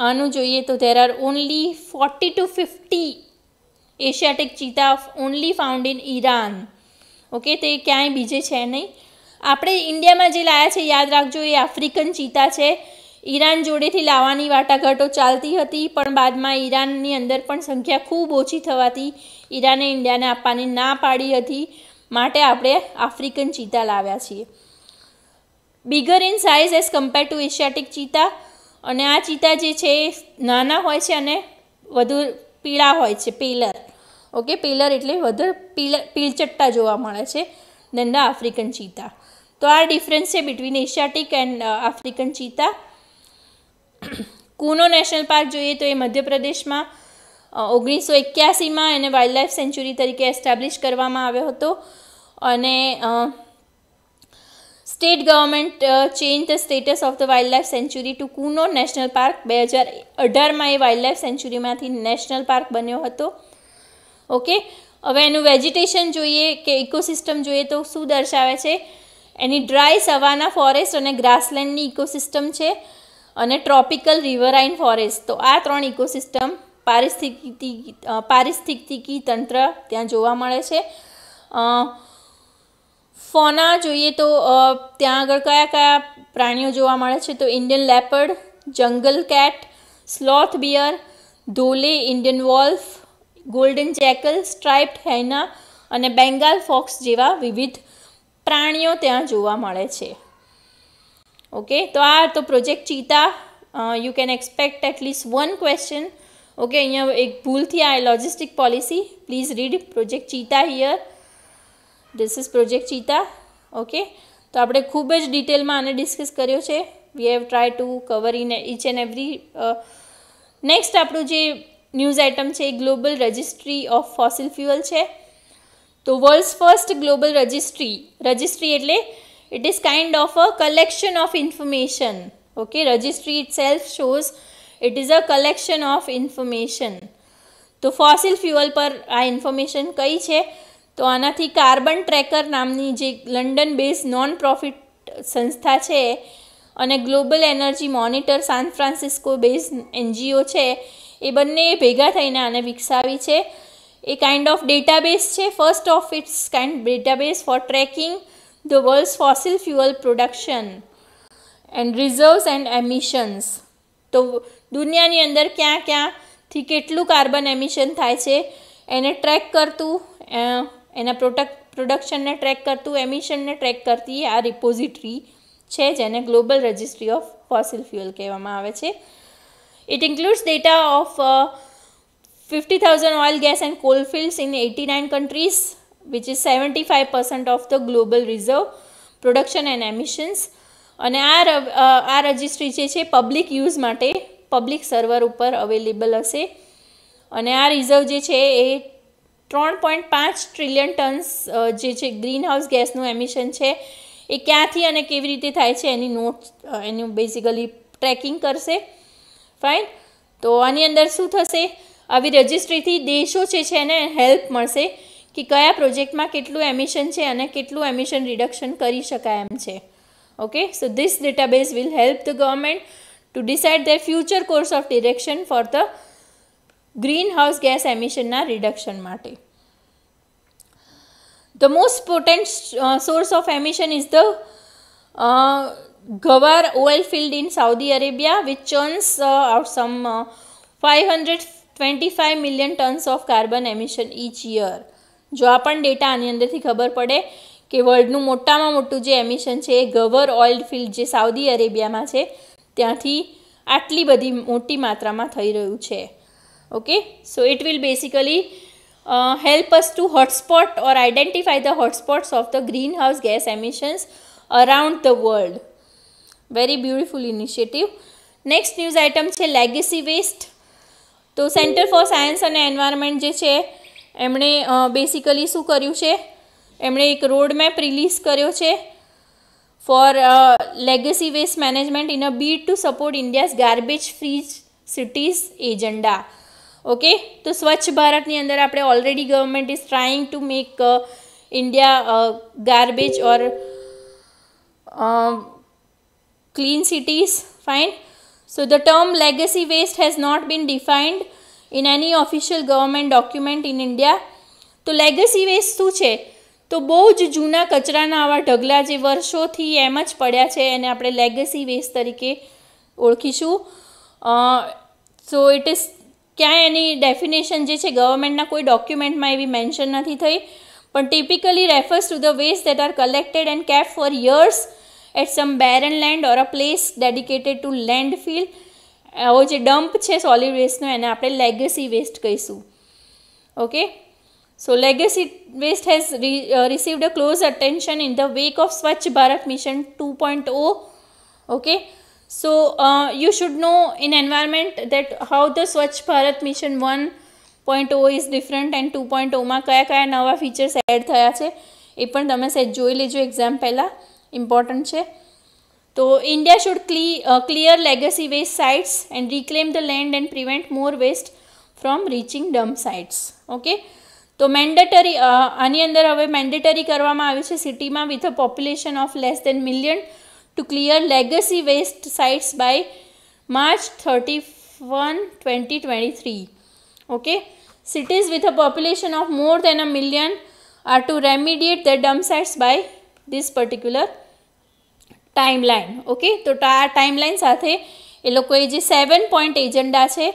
આનું જોઈએ તો there are only forty to fifty Asiatic cheetah only found in Iran okay તે ક્યાંય બીજે છે નહીં આપણે ઇન્ડિયામાં જે લાયા છે યાદ રાખજો એ આફ્રિકન ચીતા છે ઈરાન જોડેથી લાવવાની વાટાઘાટો ચાલતી હતી પણ બાદમાં ઈરાનની અંદર પણ સંખ્યા ખૂબ ઓછી થવાથી ઈરાને ઇન્ડિયાને આપવાની ના પાડી હતી માટે આપણે આફ્રિકન ચિતા લાવ્યા છીએ bigger in size as compare to Asiatic cheetah અને આ ચીતા જે છે એ નાના હોય છે અને વધુ પીળા હોય છે પેલર ઓકે પેલર એટલે વધુ પીલર પીલચટ્ટા જોવા મળે છે દેન ધ આફ્રિકન ચીતા તો આ ડિફરન્સ છે between Asiatic and African cheetah Kuno national park જોઈએ તો એ મધ્યપ્રદેશમાં ઓગણીસો એક્યાસીમાં એને વાઇલ્ડલાઇફ સેન્ચ્યુરી તરીકે એસ્ટાબ્લિશ કરવામાં આવ્યો હતો અને state government change the status of the wildlife sanctuary to Kuno national park બે હજાર અઢારમાં એ વાઇલ્ડલાઇફ સેન્ચ્યુરીમાંથી નેશનલ પાર્ક બન્યો હતો ઓકે હવે એનું વેજીટેશન જોઈએ કે ઇકોસિસ્ટમ જોઈએ તો શું દર્શાવે છે એની ડ્રાય સવાના ફોરેસ્ટ અને ગ્રાસલેન્ડની ઇકોસિસ્ટમ છે અને ટ્રોપિકલ રિવરાઇન ફોરેસ્ટ તો આ ત્રણ ઇકોસિસ્ટમ પારિસ્થિતિકી પારિસ્થિતિકી તંત્ર ત્યાં જોવા મળે છે ફોના જોઈએ તો ત્યાં આગળ કયા કયા પ્રાણીઓ જોવા મળે છે તો Indian leopard jungle cat sloth bear dhole Indian wolf golden jackal striped hyena અને બેંગાલ ફોક્સ જેવા વિવિધ પ્રાણીઓ ત્યાં જોવા મળે છે ઓકે તો આ તો project cheetah you can expect at least one question okay અહીંયા એક ભૂલથી આ logistic policy please read project cheetah here this is project cheetah okay તો આપણે ખૂબ જ ડિટેલમાં આને ડિસ્કસ કર્યો છે we have try to cover in each and every next આપણું જે ન્યૂઝ આઇટમ છે એ global registry of fossil fuel છે તો world first global registry registry એટલે it is kind of a collection of information okay registry itself shows it is a collection of information તો fossil fuel પર આ information કઈ છે તો આનાથી કાર્બન ટ્રેકર નામની જે લંડન બેઝ નોન પ્રોફિટ સંસ્થા છે અને global energy monitor San Francisco base NGO છે એ બંને ભેગા થઈને આને વિકસાવી છે એ કાઇન્ડ ઓફ ડેટાબેઝ છે first of its kind database for tracking the world's fossil fuel production and reserves and emissions તો દુનિયાની અંદર ક્યાં ક્યાંથી કેટલું કાર્બન એમિશન થાય છે એને ટ્રેક કરતું એના પ્રોડક્ટ પ્રોડક્શનને ટ્રેક કરતું એમિશનને ટ્રેક કરતી આ રિપોઝિટરી છે જેને global registry of fossil fuel કહેવામાં આવે છે it includes data of fifty thousand oil gas and coal fields in eighty nine countries seventy five 75% of the global reserve production and emissions અને આ આ રજિસ્ટ્રી જે છે પબ્લિક યુઝ માટે public server ઉપર અવેલેબલ હશે અને આ રિઝર્વ જે છે એ ત્રણ પોઈન્ટ પાંચ ટ્રિલિયન ટન્સ જે છે ગ્રીન હાઉસ ગેસનું એમિશન છે એ ક્યાંથી અને કેવી રીતે થાય છે એની નોટ એનું બેઝિકલી ટ્રેકિંગ કરશે ફાઇન તો આની અંદર શું થશે આવી રજિસ્ટ્રીથી દેશો છે એને હેલ્પ મળશે કે કયા પ્રોજેક્ટમાં કેટલું એમિશન છે અને કેટલું એમિશન રિડક્શન કરી શકાય એમ છે okay so this database will help the government to decide their future course of direction for the green house gas એમિશનના રિડક્શન માટે the most potent uh, source of emission is the uh, Ghawar oil field in Saudi Arabia, which churns uh, out some uh, 525 million tons of carbon emission each year. જો આ પણ data આની અંદરથી ખબર પડે કે વર્લ્ડનું મોટામાં મોટું જે એમિશન છે એ ગવર ઓઇલ ફિલ્ડ જે સાઉદી અરેબિયામાં છે ત્યાંથી આટલી બધી મોટી માત્રામાં થઈ રહ્યું છે okay so it will basically help us to hotspot or identify the hotspots of the green house gas emissions around the world very beautiful initiative next news item છે લેગેસી વેસ્ટ તો સેન્ટર ફોર સાયન્સ અને environment જે છે એમણે basically શું કર્યું છે એમણે એક રોડ મેપ રિલીઝ કર્યો છે for legacy waste management in a bid to support India's garbage free cities agenda okay તો સ્વચ્છ ભારતની અંદર આપણે already government is trying to make India garbage or clean cities fine so the term legacy waste has not been defined in any official government document in India તો legacy waste શું છે તો બહુ જ જૂના કચરાના આવા ઢગલા જે વર્ષોથી એમ જ પડ્યા છે એને આપણે લેગસી વેસ્ટ તરીકે ઓળખીશું સો ઇટ ઇઝ ક્યાંય એની ડેફિનેશન જે છે ગવર્મેન્ટના કોઈ ડોક્યુમેન્ટમાં એવી મેન્શન નથી થઈ પણ typically refers to the waste that are collected and kept for years at some barren land or a place dedicated to landfill આવો જે ડમ્પ છે સોલિડ વેસ્ટનો એને આપણે લેગેસી વેસ્ટ કહીશું okay so legacy waste has received a close attention in the wake of Swachh Bharat mission two point O okay so you should know in environment that how the Swachh Bharat mission one point O is different and two point ઓમાં કયા કયા નવા features add થયા છે એ પણ તમે સેજ જોઈ લેજો એક્ઝામ પહેલાં ઇમ્પોર્ટન્ટ છે So India should clear, uh, clear legacy waste sites and reclaim the land and prevent more waste from reaching dump sites. Okay. તો મેન્ડેટરી આની અંદર હવે મેન્ડેટરી કરવામાં આવી છે સિટીમાં with a population of less than million to clear legacy waste sites by March thirty one twenty twenty three okay cities with a population of more than a million are to remediate the dump sites by this particular timeline okay તો આ timeline સાથે એ લોકોએ જે seven point agenda છે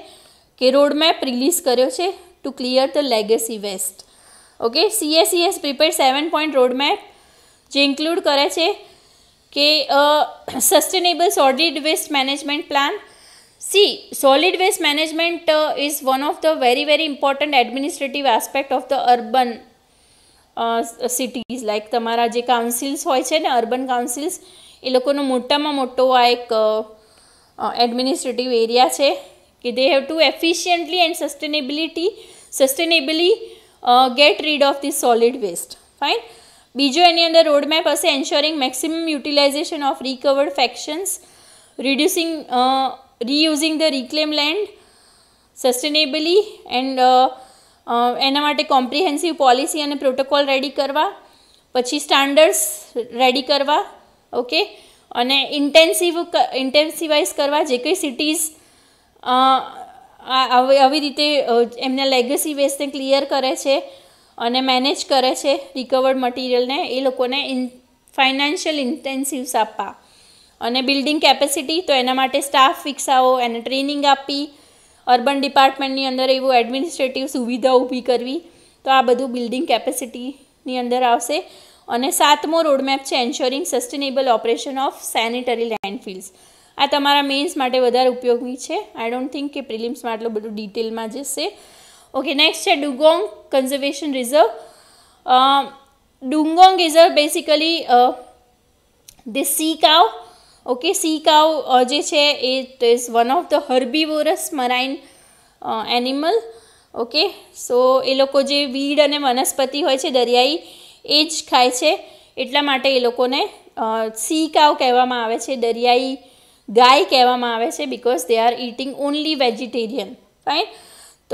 કે roadmap release કર્યો છે to clear the legacy waste okay CSE's prepare seven point roadmap જે ઇન્ક્લુડ કરે છે કે sustainable solid waste management plan see solid waste management is one of the very very important administrative aspect of the urban cities like તમારા જે councils હોય છે ને urban councils એ લોકોનો મોટામાં મોટો આ એક એડમિનિસ્ટ્રેટિવ એરિયા છે કે they have to efficiently and sustainability sustainably get rid of the solid waste fine બીજો એની અંદર રોડમેપ હશે ensuring maximum utilisation of recovered fractions reducing reusing the reclaim land sustainably and એના માટે કોમ્પ્રિહેન્સિવ પોલિસી અને protocol ready કરવા પછી standards ready કરવા ઓકે અને ઇન્ટેન્સિવ ઇન્ટેન્સિવાઇઝ કરવા જે કંઈ સિટીઝ આવી રીતે એમના લેગસી વેસ્ટને ક્લિયર કરે છે અને મેનેજ કરે છે રિકવર્ડ મટીરિયલને એ લોકોને ઇન ફાઇનાન્શિયલ ઇન્ટેન્સિવ્સ આપવા અને બિલ્ડિંગ કેપેસિટી તો એના માટે સ્ટાફ વિકસાવો એને ટ્રેનિંગ આપી અર્બન ડિપાર્ટમેન્ટની અંદર એવું એડમિનિસ્ટ્રેટિવ સુવિધા ઊભી કરવી તો આ બધું બિલ્ડિંગ કેપેસિટીની અંદર આવશે અને સાતમો રોડમેપ છે ensuring sustainable operation of sanitary landfills આ તમારા મેન્સ માટે વધારે ઉપયોગી છે આઈ ડોન્ટ થિંક કે પ્રિલિમ્સમાં આટલું બધું ડિટેલમાં જશે ઓકે નેક્સ્ટ છે dugong conservation reserve dugong is a basically the sea cow okay sea cow જે છે એ is one of the herbivorous marine animal okay so એ લોકો જે વીડ અને વનસ્પતિ હોય છે દરિયાઈ એ જ ખાય છે એટલા માટે એ લોકોને સી કાવ કહેવામાં આવે છે દરિયાઈ ગાય કહેવામાં આવે છે because they are eating only vegetarian fine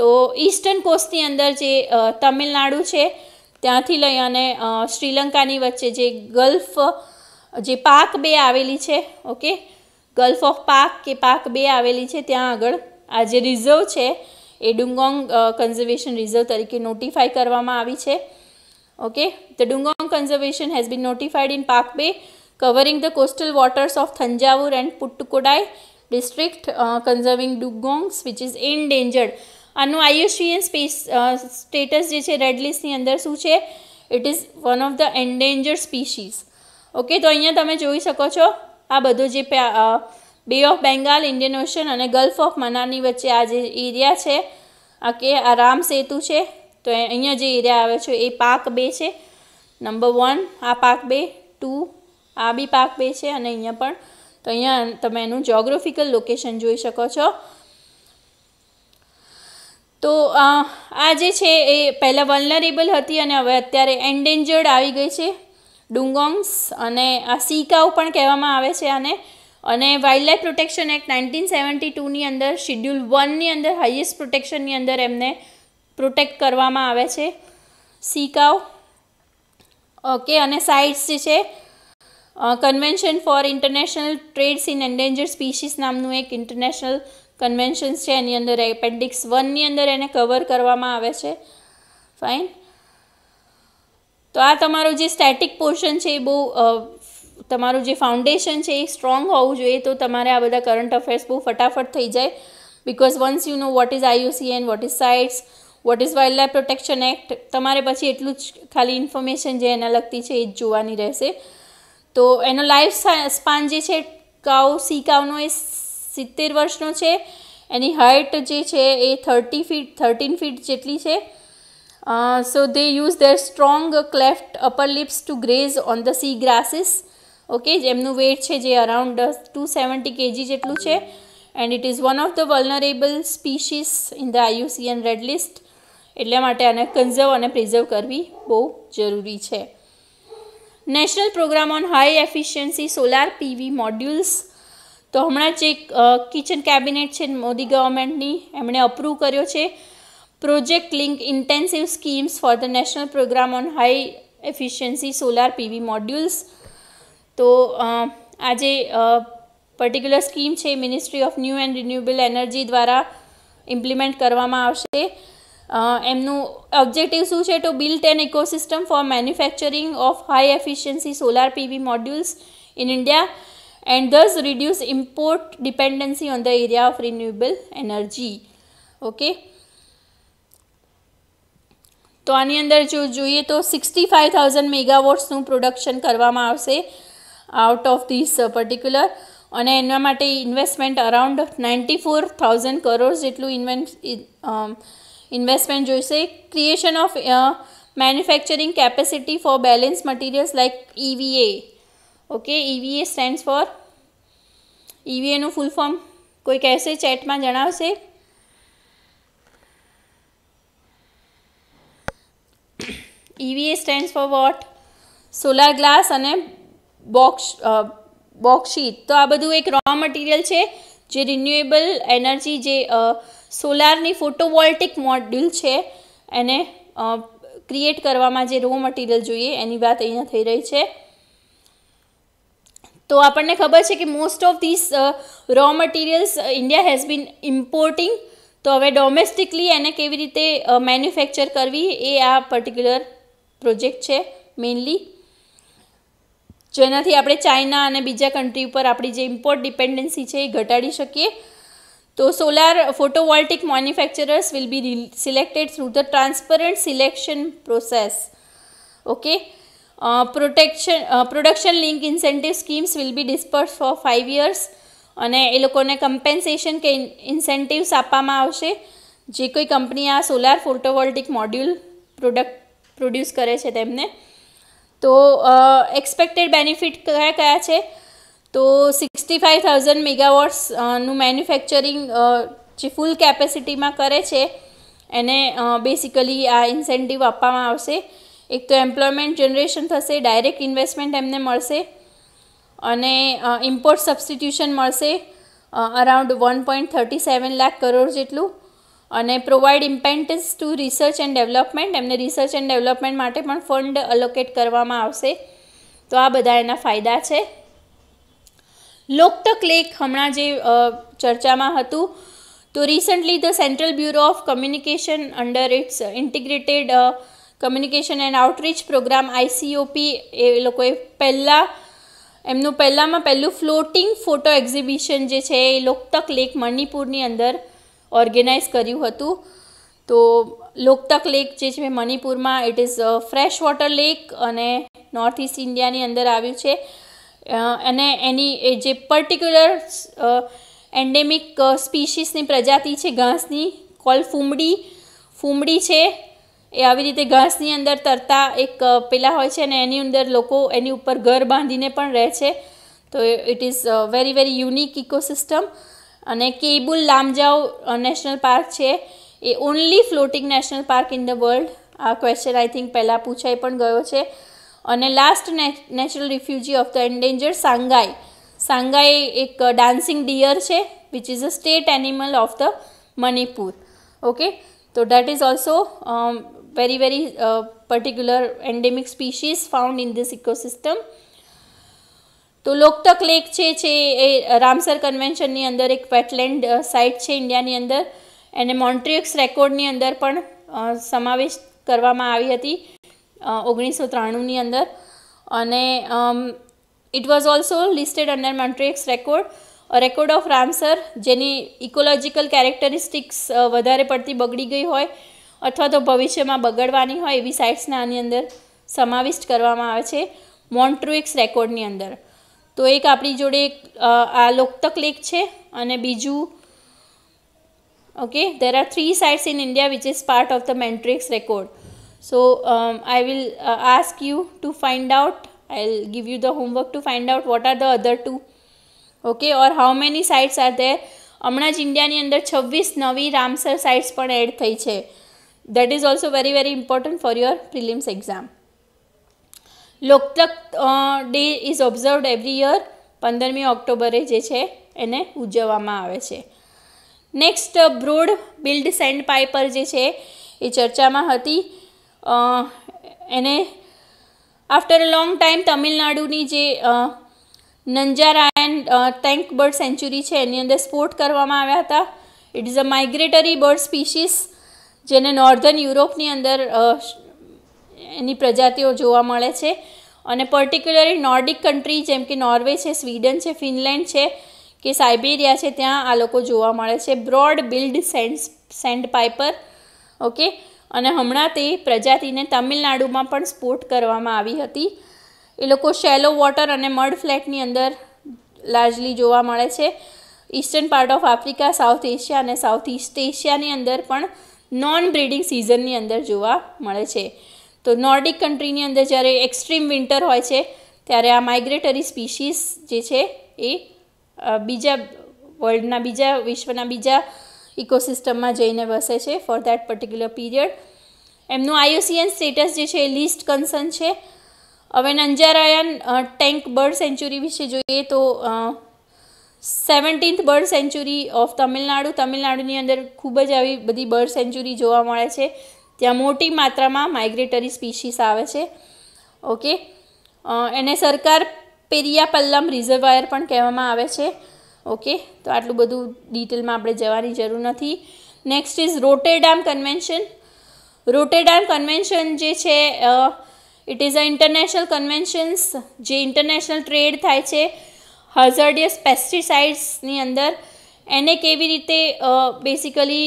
તો ઇસ્ટર્ન કોસ્ટની અંદર જે તમિલનાડુ છે ત્યાંથી લઈ અને શ્રીલંકાની વચ્ચે જે ગલ્ફ જે પાક બે આવેલી છે ઓકે ગલ્ફ ઓફ પાક કે પાક બે આવેલી છે ત્યાં આગળ આ જે રિઝર્વ છે એ ડુંગોંગ કન્ઝર્વેશન રિઝર્વ તરીકે નોટિફાઈ કરવામાં આવી છે Okay, the Dungong Conservation has been notified in Park Bay, covering the coastal waters of Thanjavur and Puttukodai district, uh, conserving dugongs, which is endangered. આનું આયુષ્યન સ્પેસ સ્ટેટસ જે છે red લિસ્ટની અંદર શું છે it is one of the endangered species okay તો અહીંયા તમે જોઈ શકો છો આ બધો જે bay of Bengal Indian ocean અને ગલ્ફ ઓફ મનાની વચ્ચે આ જે એરિયા છે આ કે આ રામ સેતુ છે તો અહીંયા જે એરિયા આવે છે એ પાક બે છે નંબર વન આ પાક બે ટુ આ બી પાક બે છે અને અહીંયા પણ તો અહીંયા તમે એનું જોગ્રાફિકલ લોકેશન જોઈ શકો છો તો આ જે છે એ પહેલાં વલનરેબલ હતી અને હવે અત્યારે એન્ડેન્જર્ડ આવી ગઈ છે ડુંગોંગ્સ અને આ સીકાઉ પણ કહેવામાં આવે છે આને અને wildlife protection act nineteen seventy ટુની અંદર શિડ્યુલ વનની અંદર હાઈએસ્ટ પ્રોટેક્શનની અંદર એમને પ્રોટેક્ટ કરવામાં આવે છે સિકાઉ ઓકે અને સાઇટ્સ જે છે convention for international trades in endanger species નામનું એક ઇન્ટરનેશનલ કન્વેન્શન્સ છે એની અંદર એપેન્ડિક્સ વનની અંદર એને કવર કરવામાં આવે છે ફાઇન તો આ તમારું જે સ્ટેટિક પોર્શન છે એ બહુ તમારું જે ફાઉન્ડેશન છે એ સ્ટ્રોંગ હોવું જોઈએ તો તમારે આ બધા કરંટ અફેર્સ બહુ ફટાફટ થઈ જાય because once you know what is IUC and what is CITES what is wild life protection act તમારે પછી એટલું જ ખાલી ઇન્ફોર્મેશન જે એના લગતી છે એ જ જોવાની રહેશે તો એનો લાઈફ સ્પાન જે છે કાઉ સી કાઉનો એ સિત્તેર વર્ષનો છે એની હાઇટ જે છે એ થર્ટી ફીટ થર્ટીન ફીટ જેટલી છે so they use their strong cleft upper lips to graze on the sea grasses okay એમનું વેટ છે જે અરાઉન્ડ ટુ સેવન્ટી કેજી જેટલું છે and it is one of the vulnerable species in the IUCN red list એટલા માટે આને conserve અને preserve કરવી બહુ જરૂરી છે national programme on high efficiency solar PV modules તો હમણાં જે કિચન કેબિનેટ છે મોદી ગવર્મેન્ટની એમણે અપ્રૂવ કર્યો છે project link intensive schemes for the national programme on high efficiency solar PV modules તો આજે પર્ટિક્યુલર સ્કીમ છે ministry of new and renewable energy દ્વારા ઇમ્પ્લિમેન્ટ કરવામાં આવશે એમનું ઓબ્જેક્ટિવ શું છે to built an ecosystem for manufacturing of high efficiency solar PV modules in India and thus reduce import dependency on the area of renewable energy okay તો આની અંદર જો જોઈએ તો સિક્સટી ફાઇવ થાઉઝન્ડ મેગાવોટ્સનું પ્રોડક્શન કરવામાં આવશે આઉટ ઓફ ધીસ પર્ટિક્યુલર અને એના માટે investment around ninety four thousand crore જેટલું ઇન્વેન્ટ ઇન્વેસ્ટમેન્ટ જોઈશે creation of manufacturing capacity for balance materials like EVA okay EVA stands for ઇવીએનું ફૂલ ફોર્મ કોઈ કહેશે ચેટમાં જણાવશે EVA stands for what solar glass અને બોક્સ બોક્સશીટ તો આ બધું એક રો મટીરિયલ છે જે રિન્યુએબલ એનર્જી જે સોલારની ફોટોવોલ્ટિક મોડ્યુલ છે એને ક્રિએટ કરવામાં જે રો મટીરિયલ જોઈએ એની વાત અહીંયા થઈ રહી છે તો આપણને ખબર છે કે most of this raw materials India has been importing તો હવે ડોમેસ્ટિકલી એને કેવી રીતે મેન્યુફેક્ચર કરવી એ આ પર્ટિક્યુલર પ્રોજેક્ટ છે મેઇનલી જેનાથી આપણે ચાઇના અને બીજા કન્ટ્રી ઉપર આપણી જે ઇમ્પોર્ટ ડિપેન્ડન્સી છે એ ઘટાડી શકીએ તો solar photovoltaic manufacturers will be selected through the transparent selection process okay protection production link incentive schemes will be disperse for five years અને એ લોકોને કમ્પેન્સેશન કે ઇન્સેન્ટિવ્સ આપવામાં આવશે જે કોઈ કંપની આ solar photovoltaic module product produce કરે છે તેમને તો એક્સપેક્ટેડ બેનિફિટ કયા કયા છે તો સિક્સટી ફાઇવ થાઉઝન્ડ મેગાવોટ્સનું મેન્યુફેક્ચરિંગ જે ફૂલ કેપેસિટીમાં કરે છે એને બેસિકલી આ ઇન્સેન્ટિવ આપવામાં આવશે એક તો એમ્પ્લોયમેન્ટ જનરેશન થશે ડાયરેક્ટ ઇન્વેસ્ટમેન્ટ એમને મળશે અને ઇમ્પોર્ટ સબસ્ટિટ્યુશન મળશે around one point thirty seven lakh crore જેટલું અને provide impetus to research and development એમને રિસર્ચ એન્ડ ડેવલપમેન્ટ માટે પણ ફંડ અલોકેટ કરવામાં આવશે તો આ બધા એના ફાયદા છે લોકતક લેખ હમણાં જે ચર્ચામાં હતું તો recently the central bureau of communication under its integrated communication and outreach programme ICOP એ લોકોએ પહેલાં એમનું પહેલાંમાં પહેલું ફ્લોટિંગ ફોટો એક્ઝિબિશન જે છે એ લોકતક લેખ મણિપુરની અંદર ઓર્ગેનાઇઝ કર્યું હતું તો લોકતક લેક જે છે મણિપુરમાં it is fresh water lake અને નોર્થ ઇસ્ટ ઇન્ડિયાની અંદર આવ્યું છે અને એની જે પર્ટિક્યુલર એન્ડેમિક સ્પીશીસની પ્રજાતિ છે ઘાસની કોલ ફૂમડી ફૂમડી છે એ આવી રીતે ઘાસની અંદર તરતા એક પેલા હોય છે અને એની અંદર લોકો એની ઉપર ઘર બાંધીને પણ રહે છે તો it is very very unique ecosystem અને કેબુલ લામજાઉ નેશનલ પાર્ક છે એ only floating national park in the world આ ક્વેશ્ચન આઈ થિંક પહેલાં પૂછાઈ પણ ગયો છે અને last natural refugee of the endanger Sangai Sangai એક ડાન્સિંગ uh, ડિયર છે which is a state animal of the Manipur okay તો that is also very very particular endemic endemic found in in this ecosystem તો લોકતક લેક છે છે એ Ramsar કન્વેન્શનની અંદર એક wetland site uh, છે ઇન્ડિયાની અંદર એને મોન્ટ્રિયક્સ રેકોર્ડની અંદર પણ uh, સમાવેશ કરવામાં આવી હતી ઓગણીસો ત્રાણુંની અંદર અને it was also listed under Montreux record record of Ramsar જેની ઇકોલોજીકલ કેરેક્ટરિસ્ટિક્સ વધારે પડતી બગડી ગઈ હોય અથવા તો ભવિષ્યમાં બગડવાની હોય એવી સાઇટ્સને આની અંદર સમાવિષ્ટ કરવામાં આવે છે મોન્ટ્રુએક્સ રેકોર્ડની અંદર તો એક આપણી જોડે આ લોકતક લેક છે અને બીજું okay there are three sites in India which is part of the Montreux record So um, I will uh, ask you to find out, I'll give you the homework to find out what are the other two. Okay, or how many sites are there. હમણાં જ ઇન્ડિયાની અંદર છવ્વીસ નવી Ramsar sites પણ add થઈ છે that is also very very important for your prelims exam Loktak day is observed every year પંદરમી ઓક્ટોબરે જે છે એને ઉજવવામાં આવે છે next broad billed sandpiper જે છે એ ચર્ચામાં હતી એને આફ્ટર અ લોંગ ટાઈમ તમિલનાડુની જે નંજારાયન ટેન્ક બર્ડ સેન્ચુરી છે એની અંદર સ્પોર્ટ કરવામાં આવ્યા હતા it is a migratory bird species જેને નોર્ધન યુરોપની અંદર એની પ્રજાતિઓ જોવા મળે છે અને પર્ટિક્યુલરલી નોર્ડિક કન્ટ્રી જેમ કે નોર્વે છે સ્વીડન છે ફિનલેન્ડ છે કે સાઇબેરિયા છે ત્યાં આ લોકો જોવા મળે છે broad billed sand sandpiper okay અને હમણાં તે પ્રજાતિને તમિલનાડુમાં પણ સ્પોટ કરવામાં આવી હતી એ લોકો શેલો વોટર અને મડ ફ્લેટની અંદર લાર્જલી જોવા મળે છે eastern part of Africa south Asia અને સાઉથ ઇસ્ટ એશિયાની અંદર પણ નોન બ્રીડિંગ સિઝનની અંદર જોવા મળે છે તો નોર્ડિક કન્ટ્રીની અંદર જ્યારે એક્સ્ટ્રીમ વિન્ટર હોય છે ત્યારે આ માઇગ્રેટરી સ્પીશીસ જે છે એ બીજા વર્લ્ડના બીજા વિશ્વના બીજા ઇકોસિસ્ટમમાં જઈને વસે છે ફોર દેટ પર્ટિક્યુલર પીરિયડ એમનું આયુસીએન સ્ટેટસ જે છે એ લિસ્ટ કન્સર્ન છે હવે નંજારાયન ટેન્ક બર્ડ સેન્ચુરી વિશે જોઈએ તો seventeenth bird sanctuary of Tamil Nadu તમિલનાડુની અંદર ખૂબ જ આવી બધી બર્ડ સેન્ચુરી જોવા મળે છે ત્યાં મોટી માત્રામાં માઇગ્રેટરી સ્પીશીસ આવે છે ઓકે એને સરકાર પેરિયા પલ્લમ રિઝર્વાયર પણ કહેવામાં આવે છે ઓકે તો આટલું બધું ડિટેલમાં આપણે જવાની જરૂર નથી next is Rotterdam convention Rotterdam convention જે છે it is a international conventions જે ઇન્ટરનેશનલ ટ્રેડ થાય છે હઝર્ડિયસ પેસ્ટિસાઇડ્સની અંદર એને કેવી રીતે બેસિકલી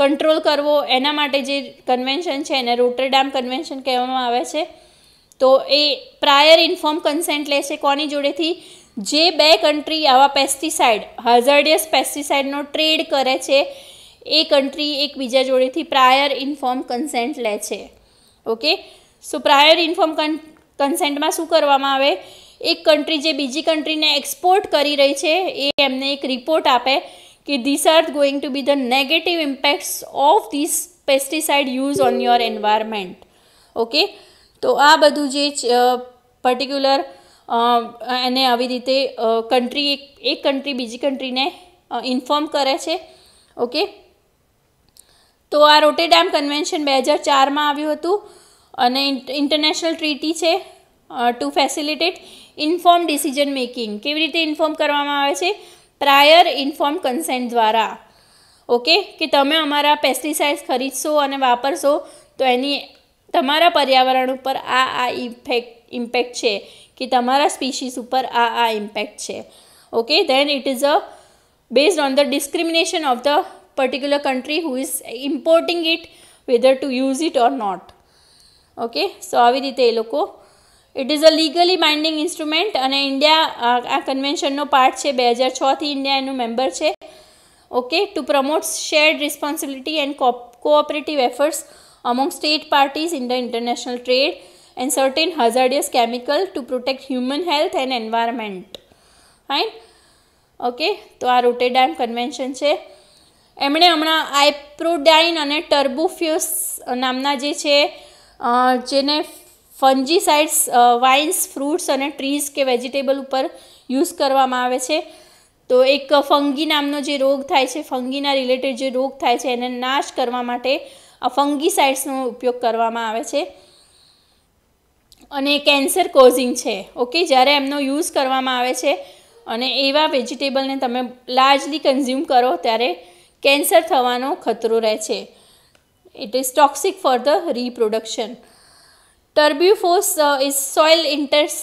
કંટ્રોલ કરવો એના માટે જે કન્વેન્શન છે એને રોટરડામ કન્વેન્શન કહેવામાં આવે છે તો એ પ્રાયર ઇન્ફોર્મ કન્સેન્ટ લે છે કોની જોડેથી જે બે કન્ટ્રી આવા પેસ્ટિસાઇડ હાઝાર્ડિયસ પેસ્ટિસાઇડનો ટ્રેડ કરે છે એ કન્ટ્રી એકબીજા જોડેથી પ્રાયર ઇન્ફોર્મ કન્સેન્ટ લે છે ઓકે સો પ્રાયર ઇન્ફોર્મ કન્સેન્ટમાં શું કરવામાં આવે એક કન્ટ્રી જે બીજી કન્ટ્રીને એક્સપોર્ટ કરી રહી છે એ એમને એક રિપોર્ટ આપે કે this are going to be the negative impacts of this pesticide use on your environment okay તો આ બધું જે પર્ટિક્યુલર અને આવી રીતે કન્ટ્રી એક કન્ટ્રી બીજી કન્ટ્રીને ઇન્ફોર્મ કરે છે ઓકે તો આ રોટેડામ કન્વેન્શન બે હજાર ચારમાં આવ્યું હતું અને ઇન્ટરનેશનલ ટ્રીટી છે to facilitate inform decision making કેવી રીતે ઇન્ફોર્મ કરવામાં આવે છે પ્રાયર ઇન્ફોર્મ કન્સેન્ટ દ્વારા ઓકે કે તમે અમારા પેસ્ટિસાઇડ્સ ખરીદશો અને વાપરશો તો એની તમારા પર્યાવરણ ઉપર આ આ ઇફેક્ટ ઇમ્પેક્ટ છે કે તમારા સ્પીશીસ ઉપર આ આ ઇમ્પેક્ટ છે okay then it is a based on the discrimination of the particular country who is importing it whether to use it or not okay so આવી રીતે એ લોકો it is a legally binding instrument અને India આ કન્વેન્શનનો part છે બે હજાર છથી ઇન્ડિયા એનું મેમ્બર છે okay to promote shared responsibility and cooperative efforts among state parties in the international trade and certain hazardous chemical to protect human health and environment fine okay તો આ રોટેડાઇમ કન્વેન્શન છે એમણે હમણાં આઇપ્રોડાઇન અને ટર્બોફ્યુસ નામના જે છે જેને ફંજીસાઇડ્સ વાઇન્સ ફ્રૂટ્સ અને ટ્રીઝ કે વેજીટેબલ ઉપર યુઝ કરવામાં આવે છે તો એક ફંગી નામનો જે રોગ થાય છે ફંગીના રિલેટેડ જે રોગ થાય છે એને નાશ કરવા માટે આ ફંગીસાઇડ્સનો ઉપયોગ કરવામાં આવે છે અને કેન્સર કોઝિંગ છે ઓકે જ્યારે એમનો યુઝ કરવામાં આવે છે અને એવા વેજીટેબલને તમે લાર્જલી કન્ઝ્યુમ કરો ત્યારે કેન્સર થવાનો ખતરો રહે છે it is toxic for the reproduction terbufos is soil ઇન્ટર્સ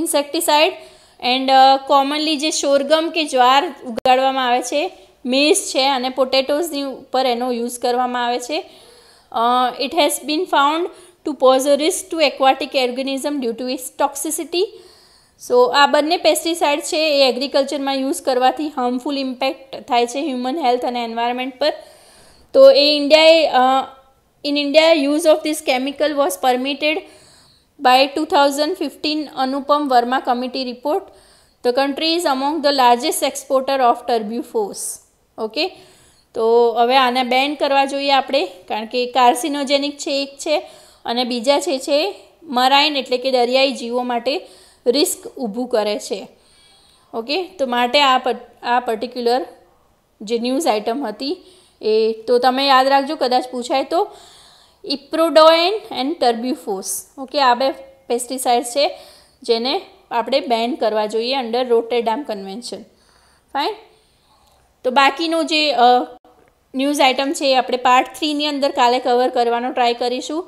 ઇન્સેક્ટિસાઇડ એન્ડ કોમનલી જે શોરગમ કે જ્વાર ઉગાડવામાં આવે છે મેઝ છે અને પોટેટોઝની ઉપર એનો યુઝ કરવામાં આવે છે it has been found to pose a risk to aquatic organism due to its toxicity so આ બંને પેસ્ટિસાઇડ છે એ એગ્રીકલ્ચરમાં યુઝ કરવાથી હાર્મફુલ ઇમ્પેક્ટ થાય છે હ્યુમન હેલ્થ અને એન્વાયરમેન્ટ પર તો એ ઇન્ડિયાએ in India use of this chemical was permitted by two thousand fifteen Anupam Verma committee report the country is among the largest exporter of terbufos okay તો હવે આને બેન કરવા જોઈએ આપણે કારણ કે કાર્સિનોજેનિક છે એક છે અને બીજા છે છે મરાઇન એટલે કે દરિયાઈ જીવો માટે રિસ્ક ઊભું કરે છે ઓકે તો માટે આ આ પર્ટિક્યુલર જે ન્યૂઝ આઇટમ હતી એ તો તમે યાદ રાખજો કદાચ પૂછાય તો ઇપ્રોડોએન એન્ડ ટર્બ્યુફોસ ઓકે આ બે પેસ્ટિસાઇડ્સ છે જેને આપણે બેન કરવા જોઈએ અંડર રોટેડામ કન્વેન્શન ફાઇન તો બાકીનું જે ન્યૂઝ આઇટમ છે એ આપણે પાર્ટ થ્રીની અંદર કાલે કવર કરવાનો ટ્રાય કરીશું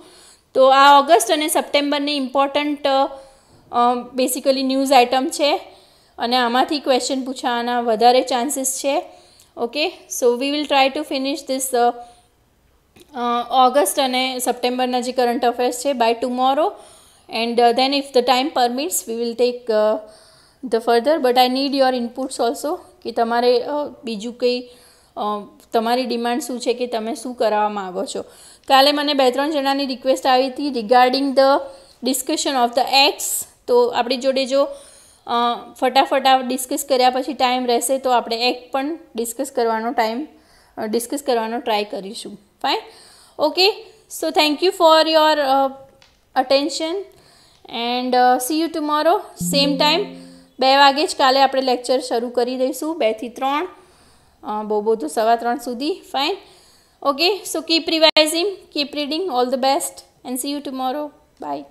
તો આ ઓગસ્ટ અને સપ્ટેમ્બરની ઇમ્પોર્ટન્ટ બેસિકલી ન્યૂઝ આઇટમ છે અને આમાંથી ક્વેશ્ચન પૂછવાના વધારે ચાન્સીસ છે okay so we will try to finish this August અને સપ્ટેમ્બરના જે કરંટ અફેર્સ છે by tomorrow and then if the time permits we will take the further but I need your inputs also કે તમારે બીજું કંઈ તમારી ડિમાન્ડ શું છે કે તમે શું કરાવવા માગો છો કાલે મને બે ત્રણ જણાની રિક્વેસ્ટ આવી હતી regarding the discussion of the ex તો આપણી જોડે જો ફટાફટ ડિસ્કસ કર્યા પછી ટાઈમ રહેશે તો આપણે એક પણ ડિસ્કસ કરવાનો ટાઈમ ડિસ્કસ કરવાનો ટ્રાય કરીશું fine okay so thank you for your attention and see you tomorrow same time બે વાગે જ કાલે આપણે લેક્ચર શરૂ કરી દઈશું બેથી ત્રણ બહુ બહુ તો સવા ત્રણ સુધી fine Okay, so keep revising, keep reading. All the best and see you tomorrow. Bye.